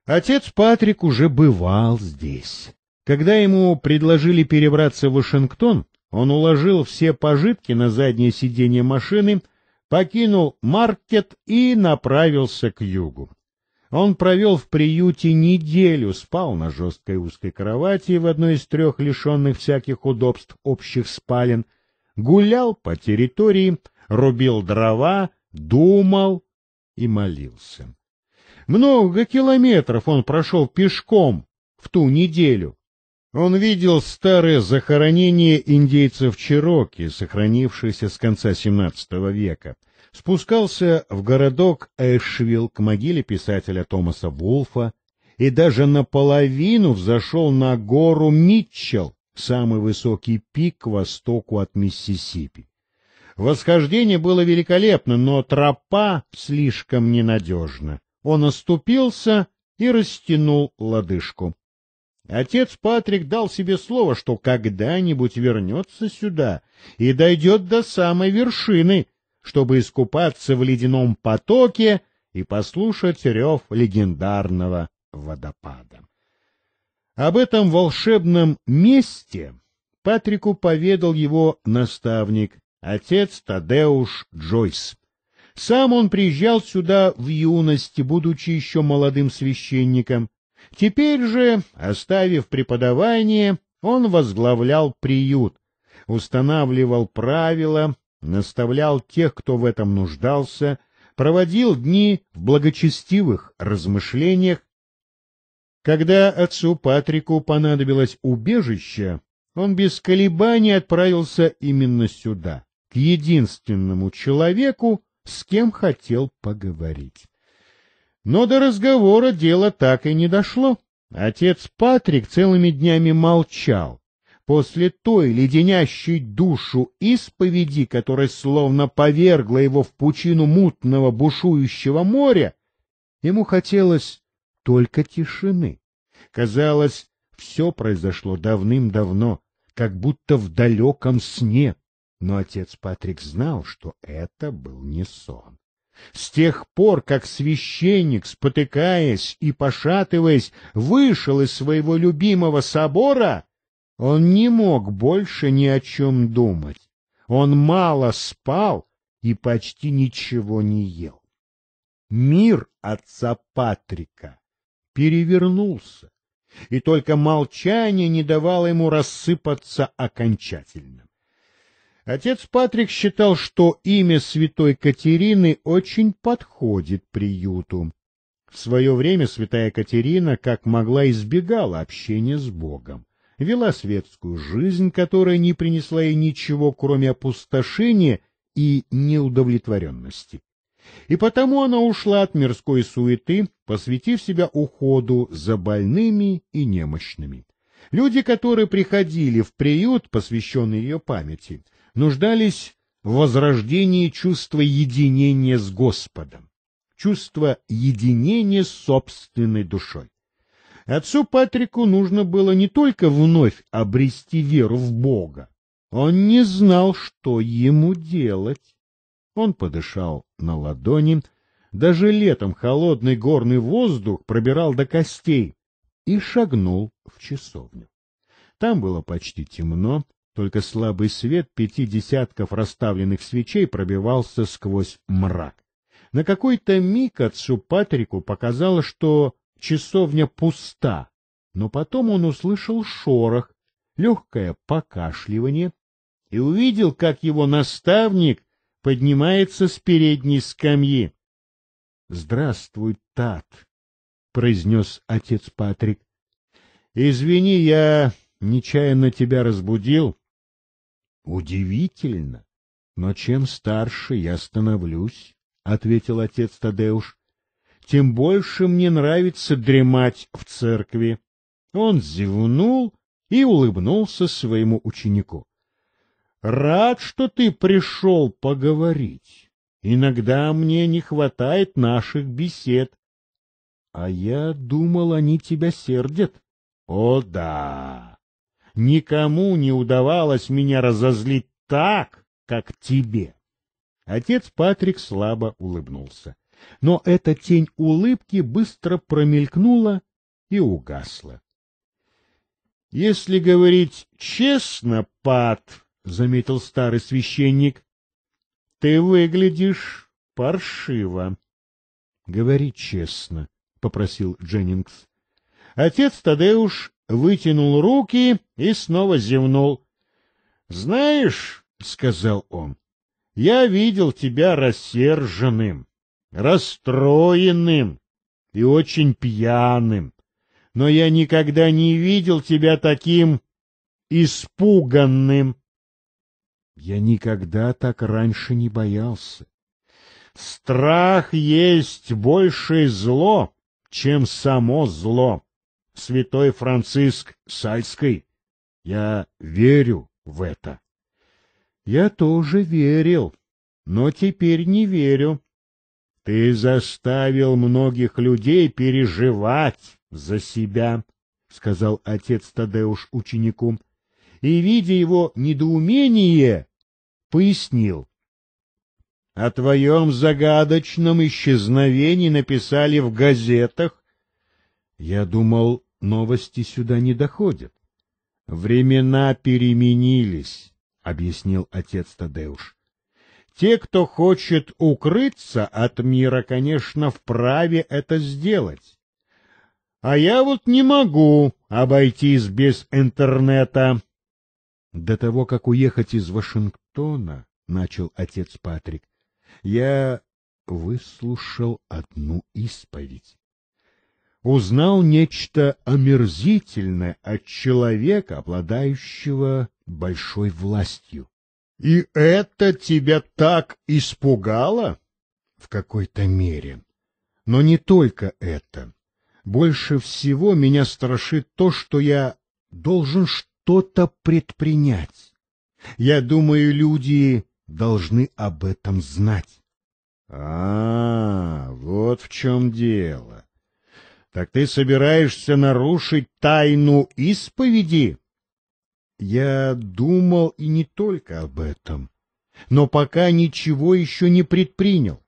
Отец Патрик уже бывал здесь. Когда ему предложили перебраться в Вашингтон, он уложил все пожитки на заднее сиденье машины, покинул маркет и направился к югу. Он провел в приюте неделю, спал на жесткой узкой кровати в одной из трех лишенных всяких удобств общих спален, гулял по территории, рубил дрова, думал и молился. Много километров он прошел пешком в ту неделю. Он видел старое захоронение индейцев Чироки, сохранившееся с конца XVII века — спускался в городок Эшвилл к могиле писателя Томаса Вулфа и даже наполовину взошел на гору Митчелл, самый высокий пик к востоку от Миссисипи. Восхождение было великолепно, но тропа слишком ненадежна. Он оступился и растянул лодыжку. Отец Патрик дал себе слово, что когда-нибудь вернется сюда и дойдет до самой вершины — чтобы искупаться в ледяном потоке и послушать рев легендарного водопада. Об этом волшебном месте Патрику поведал его наставник, отец Тадеуш Джойс. Сам он приезжал сюда в юности, будучи еще молодым священником. Теперь же, оставив преподавание, он возглавлял приют, устанавливал правила наставлял тех, кто в этом нуждался, проводил дни в благочестивых размышлениях. Когда отцу Патрику понадобилось убежище, он без колебаний отправился именно сюда, к единственному человеку, с кем хотел поговорить. Но до разговора дело так и не дошло. Отец Патрик целыми днями молчал, После той леденящей душу исповеди, которая словно повергла его в пучину мутного бушующего моря, ему хотелось только тишины. Казалось, все произошло давным-давно, как будто в далеком сне. Но отец Патрик знал, что это был не сон. С тех пор, как священник, спотыкаясь и пошатываясь, вышел из своего любимого собора, он не мог больше ни о чем думать. Он мало спал и почти ничего не ел. Мир отца Патрика перевернулся, и только молчание не давало ему рассыпаться окончательно. Отец Патрик считал, что имя святой Катерины очень подходит приюту. В свое время святая Катерина как могла избегала общения с Богом вела светскую жизнь, которая не принесла ей ничего, кроме опустошения и неудовлетворенности. И потому она ушла от мирской суеты, посвятив себя уходу за больными и немощными. Люди, которые приходили в приют, посвященный ее памяти, нуждались в возрождении чувства единения с Господом, чувства единения с собственной душой. Отцу Патрику нужно было не только вновь обрести веру в Бога. Он не знал, что ему делать. Он подышал на ладони. Даже летом холодный горный воздух пробирал до костей и шагнул в часовню. Там было почти темно, только слабый свет пяти десятков расставленных свечей пробивался сквозь мрак. На какой-то миг отцу Патрику показалось, что часовня пуста, но потом он услышал шорох, легкое покашливание и увидел, как его наставник поднимается с передней скамьи. — Здравствуй, Тат, — произнес отец Патрик. — Извини, я нечаянно тебя разбудил. — Удивительно, но чем старше я становлюсь, — ответил отец Тадеуш, тем больше мне нравится дремать в церкви. Он зевнул и улыбнулся своему ученику. — Рад, что ты пришел поговорить. Иногда мне не хватает наших бесед. — А я думал, они тебя сердят. — О, да! Никому не удавалось меня разозлить так, как тебе. Отец Патрик слабо улыбнулся но эта тень улыбки быстро промелькнула и угасла. — Если говорить честно, Пат, — заметил старый священник, — ты выглядишь паршиво. — Говори честно, — попросил Дженнингс. Отец Тадеуш вытянул руки и снова зевнул. — Знаешь, — сказал он, — я видел тебя рассерженным расстроенным и очень пьяным. Но я никогда не видел тебя таким испуганным. Я никогда так раньше не боялся. Страх есть большее зло, чем само зло. Святой Франциск Сальской. Я верю в это. Я тоже верил, но теперь не верю. Ты заставил многих людей переживать за себя, — сказал отец Тадеуш ученику, и, видя его недоумение, пояснил. О твоем загадочном исчезновении написали в газетах. Я думал, новости сюда не доходят. Времена переменились, — объяснил отец Тадеуш. Те, кто хочет укрыться от мира, конечно, вправе это сделать. А я вот не могу обойтись без интернета. До того, как уехать из Вашингтона, — начал отец Патрик, — я выслушал одну исповедь. Узнал нечто омерзительное от человека, обладающего большой властью. И это тебя так испугало? В какой-то мере. Но не только это. Больше всего меня страшит то, что я должен что-то предпринять. Я думаю, люди должны об этом знать. А, вот в чем дело. Так ты собираешься нарушить тайну исповеди? Я думал и не только об этом, но пока ничего еще не предпринял.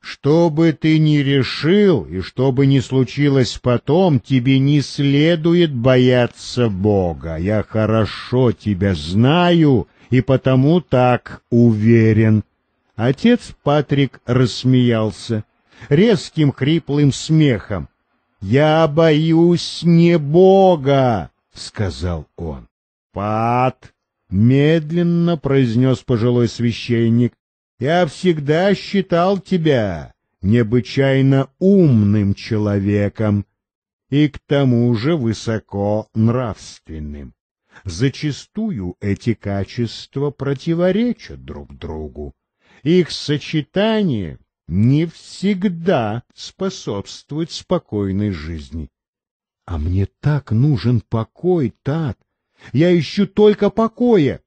Что бы ты ни решил и что бы ни случилось потом, тебе не следует бояться Бога. Я хорошо тебя знаю и потому так уверен. Отец Патрик рассмеялся резким хриплым смехом. «Я боюсь не Бога!» — сказал он. «Пат!» — медленно произнес пожилой священник. «Я всегда считал тебя необычайно умным человеком и к тому же высоко нравственным. Зачастую эти качества противоречат друг другу. Их сочетание не всегда способствует спокойной жизни. А мне так нужен покой, Тат. Я ищу только покоя.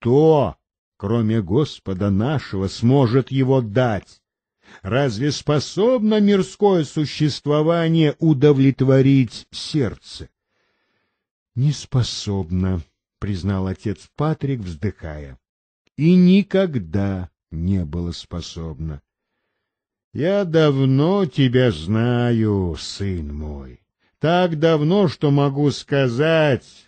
Кто, кроме Господа нашего, сможет его дать? Разве способно мирское существование удовлетворить сердце? — Не способно, — признал отец Патрик, вздыхая. — И никогда не было способно. — Я давно тебя знаю, сын мой, так давно, что могу сказать,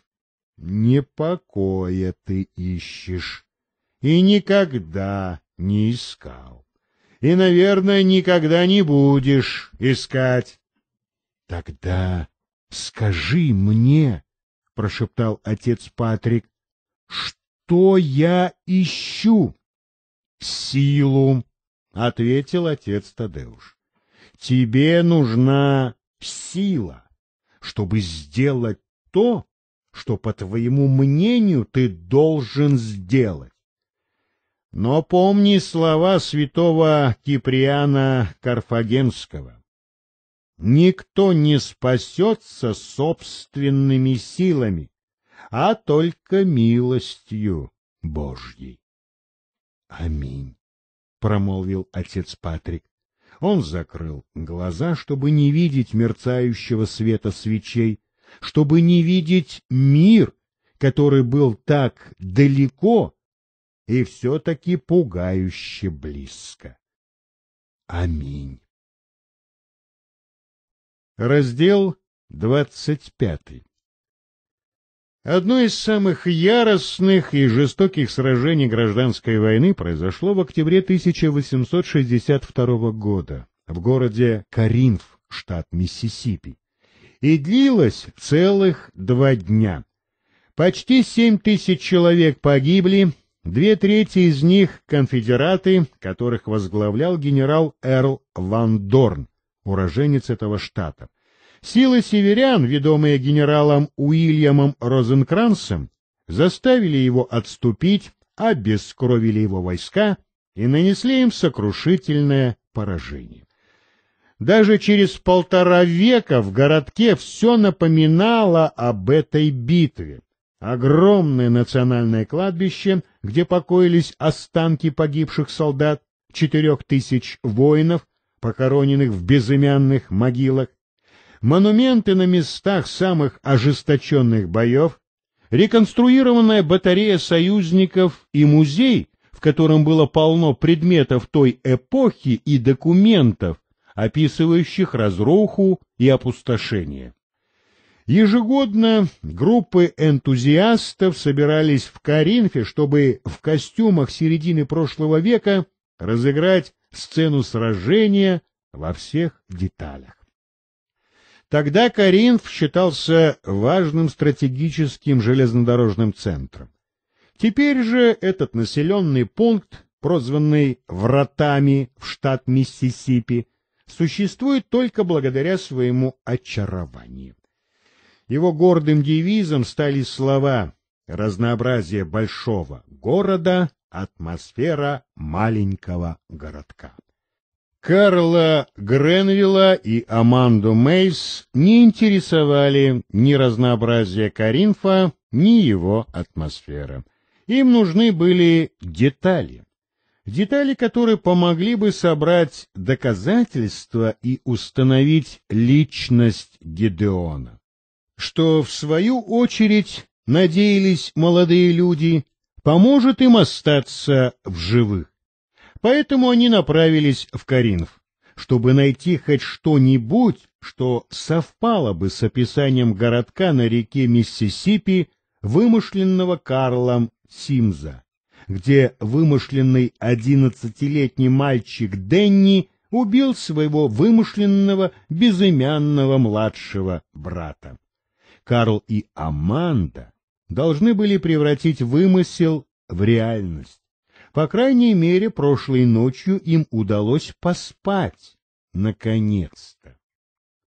не покоя ты ищешь и никогда не искал, и, наверное, никогда не будешь искать. — Тогда скажи мне, — прошептал отец Патрик, — что я ищу? — Силу, — ответил отец Тадеуш. — Тебе нужна сила, чтобы сделать то, что, по твоему мнению, ты должен сделать. Но помни слова святого Киприана Карфагенского. Никто не спасется собственными силами, а только милостью Божьей. Аминь, промолвил отец Патрик. Он закрыл глаза, чтобы не видеть мерцающего света свечей, чтобы не видеть мир, который был так далеко и все-таки пугающе близко. Аминь. Раздел двадцать пятый Одно из самых яростных и жестоких сражений гражданской войны произошло в октябре 1862 года в городе Каринф, штат Миссисипи и длилось целых два дня. Почти семь тысяч человек погибли, две трети из них — конфедераты, которых возглавлял генерал Эрл Ван Дорн, уроженец этого штата. Силы северян, ведомые генералом Уильямом Розенкрансом, заставили его отступить, обескровили его войска и нанесли им сокрушительное поражение. Даже через полтора века в городке все напоминало об этой битве. Огромное национальное кладбище, где покоились останки погибших солдат, четырех тысяч воинов, похороненных в безымянных могилах, монументы на местах самых ожесточенных боев, реконструированная батарея союзников и музей, в котором было полно предметов той эпохи и документов, описывающих разруху и опустошение. Ежегодно группы энтузиастов собирались в Каринфе, чтобы в костюмах середины прошлого века разыграть сцену сражения во всех деталях. Тогда Каринф считался важным стратегическим железнодорожным центром. Теперь же этот населенный пункт, прозванный «Вратами» в штат Миссисипи, существует только благодаря своему очарованию. Его гордым девизом стали слова «разнообразие большого города, атмосфера маленького городка». Карла Гренвилла и Аманду Мейс не интересовали ни разнообразие Каринфа, ни его атмосфера. Им нужны были детали детали которые помогли бы собрать доказательства и установить личность Гедеона. Что, в свою очередь, надеялись молодые люди, поможет им остаться в живых. Поэтому они направились в Каринф, чтобы найти хоть что-нибудь, что совпало бы с описанием городка на реке Миссисипи, вымышленного Карлом Симза где вымышленный одиннадцатилетний мальчик Денни убил своего вымышленного безымянного младшего брата. Карл и Аманда должны были превратить вымысел в реальность. По крайней мере, прошлой ночью им удалось поспать, наконец-то.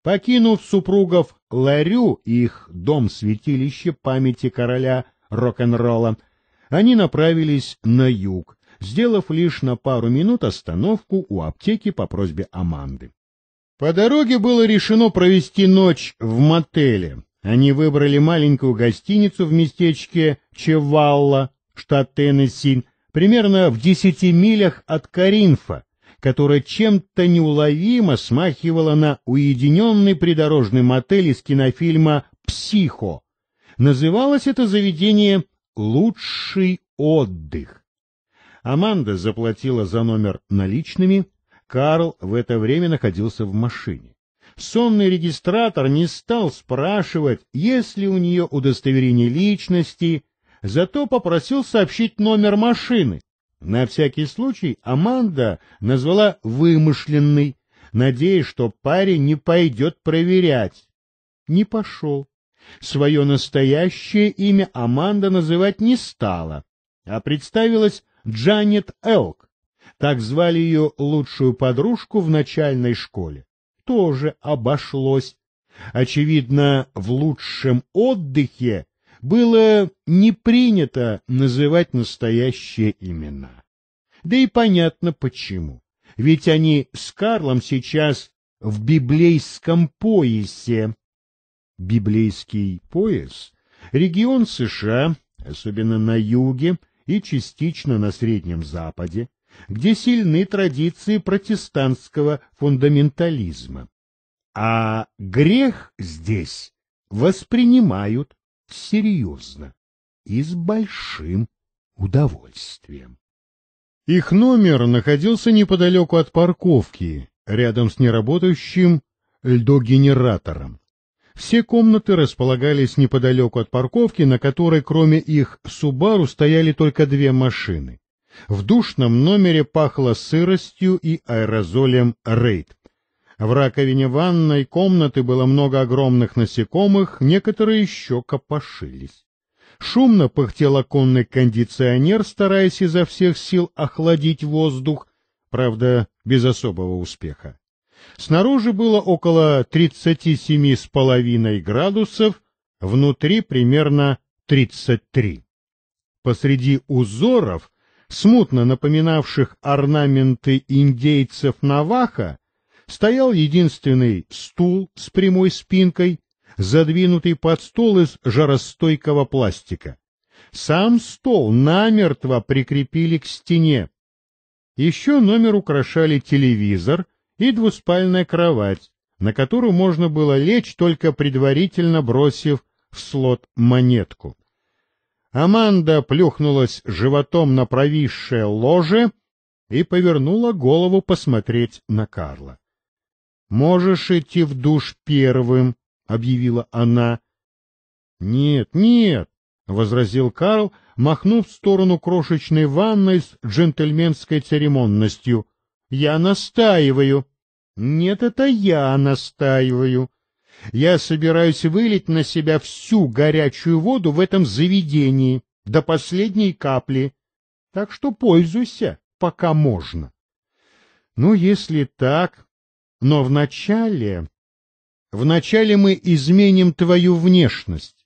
Покинув супругов Ларю и их дом-святилище памяти короля рок-н-ролла, они направились на юг, сделав лишь на пару минут остановку у аптеки по просьбе Аманды. По дороге было решено провести ночь в мотеле. Они выбрали маленькую гостиницу в местечке Чевалла, штат Теннесси, примерно в десяти милях от Каринфа, которая чем-то неуловимо смахивала на уединенный придорожный мотель из кинофильма «Психо». Называлось это заведение лучший отдых. Аманда заплатила за номер наличными, Карл в это время находился в машине. Сонный регистратор не стал спрашивать, есть ли у нее удостоверение личности, зато попросил сообщить номер машины. На всякий случай Аманда назвала вымышленный, надеясь, что парень не пойдет проверять. Не пошел. Свое настоящее имя Аманда называть не стала, а представилась Джанет Элк. Так звали ее лучшую подружку в начальной школе. Тоже обошлось. Очевидно, в лучшем отдыхе было не принято называть настоящие имена. Да и понятно почему. Ведь они с Карлом сейчас в библейском поясе, библейский пояс, регион США, особенно на юге и частично на Среднем Западе, где сильны традиции протестантского фундаментализма. А грех здесь воспринимают серьезно и с большим удовольствием. Их номер находился неподалеку от парковки, рядом с неработающим льдогенератором. Все комнаты располагались неподалеку от парковки, на которой кроме их «Субару» стояли только две машины. В душном номере пахло сыростью и аэрозолем «Рейд». В раковине ванной комнаты было много огромных насекомых, некоторые еще копошились. Шумно пыхтел оконный кондиционер, стараясь изо всех сил охладить воздух, правда, без особого успеха. Снаружи было около 37,5 градусов, внутри примерно 33. Посреди узоров, смутно напоминавших орнаменты индейцев Наваха, стоял единственный стул с прямой спинкой, задвинутый под стол из жаростойкого пластика. Сам стол намертво прикрепили к стене. Еще номер украшали телевизор — и двуспальная кровать, на которую можно было лечь, только предварительно бросив в слот монетку. Аманда плюхнулась животом на провисшее ложе и повернула голову посмотреть на Карла. — Можешь идти в душ первым, — объявила она. — Нет, нет, — возразил Карл, махнув в сторону крошечной ванной с джентльменской церемонностью. Я настаиваю. Нет, это я настаиваю. Я собираюсь вылить на себя всю горячую воду в этом заведении, до последней капли. Так что пользуйся, пока можно. Ну, если так, но вначале... Вначале мы изменим твою внешность.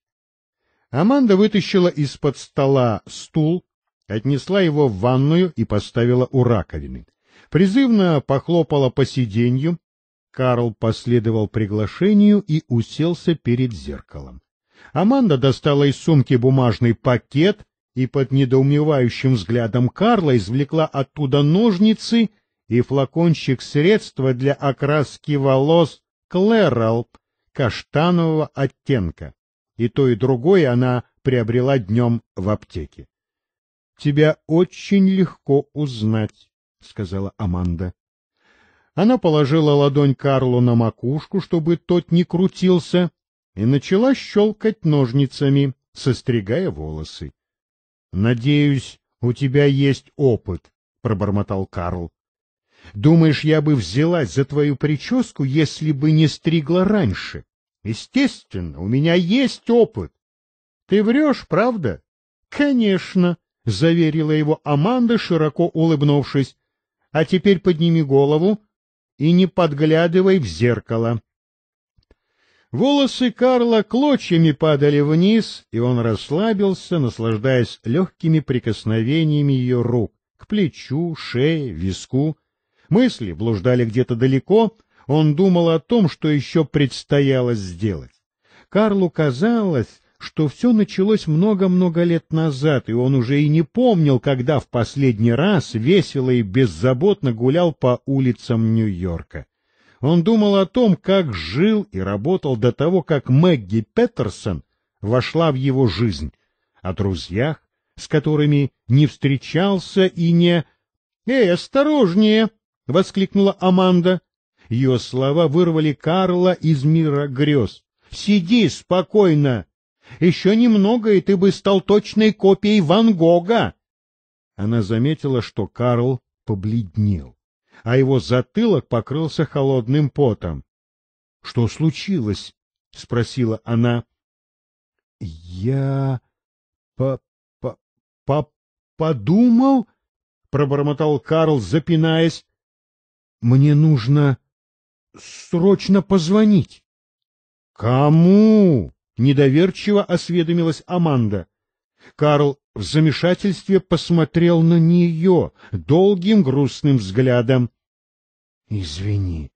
Аманда вытащила из-под стола стул, отнесла его в ванную и поставила у раковины призывно похлопала по сиденью. Карл последовал приглашению и уселся перед зеркалом. Аманда достала из сумки бумажный пакет и под недоумевающим взглядом Карла извлекла оттуда ножницы и флакончик средства для окраски волос Клэрал каштанового оттенка. И то, и другое она приобрела днем в аптеке. — Тебя очень легко узнать, — сказала Аманда. Она положила ладонь Карлу на макушку, чтобы тот не крутился, и начала щелкать ножницами, состригая волосы. — Надеюсь, у тебя есть опыт, — пробормотал Карл. — Думаешь, я бы взялась за твою прическу, если бы не стригла раньше? — Естественно, у меня есть опыт. — Ты врешь, правда? — Конечно, — заверила его Аманда, широко улыбнувшись. А теперь подними голову и не подглядывай в зеркало. Волосы Карла клочьями падали вниз, и он расслабился, наслаждаясь легкими прикосновениями ее рук к плечу, шее, виску. Мысли блуждали где-то далеко, он думал о том, что еще предстояло сделать. Карлу казалось, что все началось много-много лет назад, и он уже и не помнил, когда в последний раз весело и беззаботно гулял по улицам Нью-Йорка. Он думал о том, как жил и работал до того, как Мэгги Петерсон вошла в его жизнь, о друзьях, с которыми не встречался и не... «Эй, осторожнее!» — воскликнула Аманда. Ее слова вырвали Карла из мира грез. «Сиди спокойно!» Еще немного, и ты бы стал точной копией Ван Гога. Она заметила, что Карл побледнел, а его затылок покрылся холодным потом. — Что случилось? — спросила она. — Я... по... по... по... подумал... — пробормотал Карл, запинаясь. — Мне нужно срочно позвонить. — Кому? Недоверчиво осведомилась Аманда. Карл в замешательстве посмотрел на нее долгим грустным взглядом. — Извини,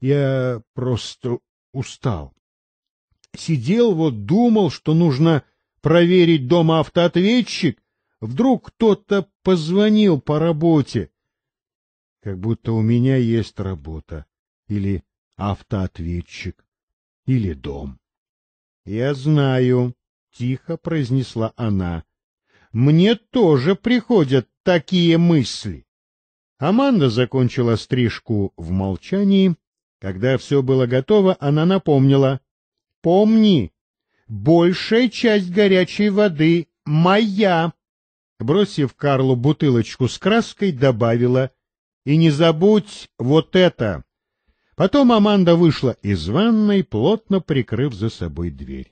я просто устал. Сидел вот, думал, что нужно проверить дома автоответчик. Вдруг кто-то позвонил по работе. Как будто у меня есть работа или автоответчик или дом. «Я знаю», — тихо произнесла она. «Мне тоже приходят такие мысли». Аманда закончила стрижку в молчании. Когда все было готово, она напомнила. «Помни, большая часть горячей воды моя!» Бросив Карлу бутылочку с краской, добавила. «И не забудь вот это!» Потом Аманда вышла из ванной, плотно прикрыв за собой дверь.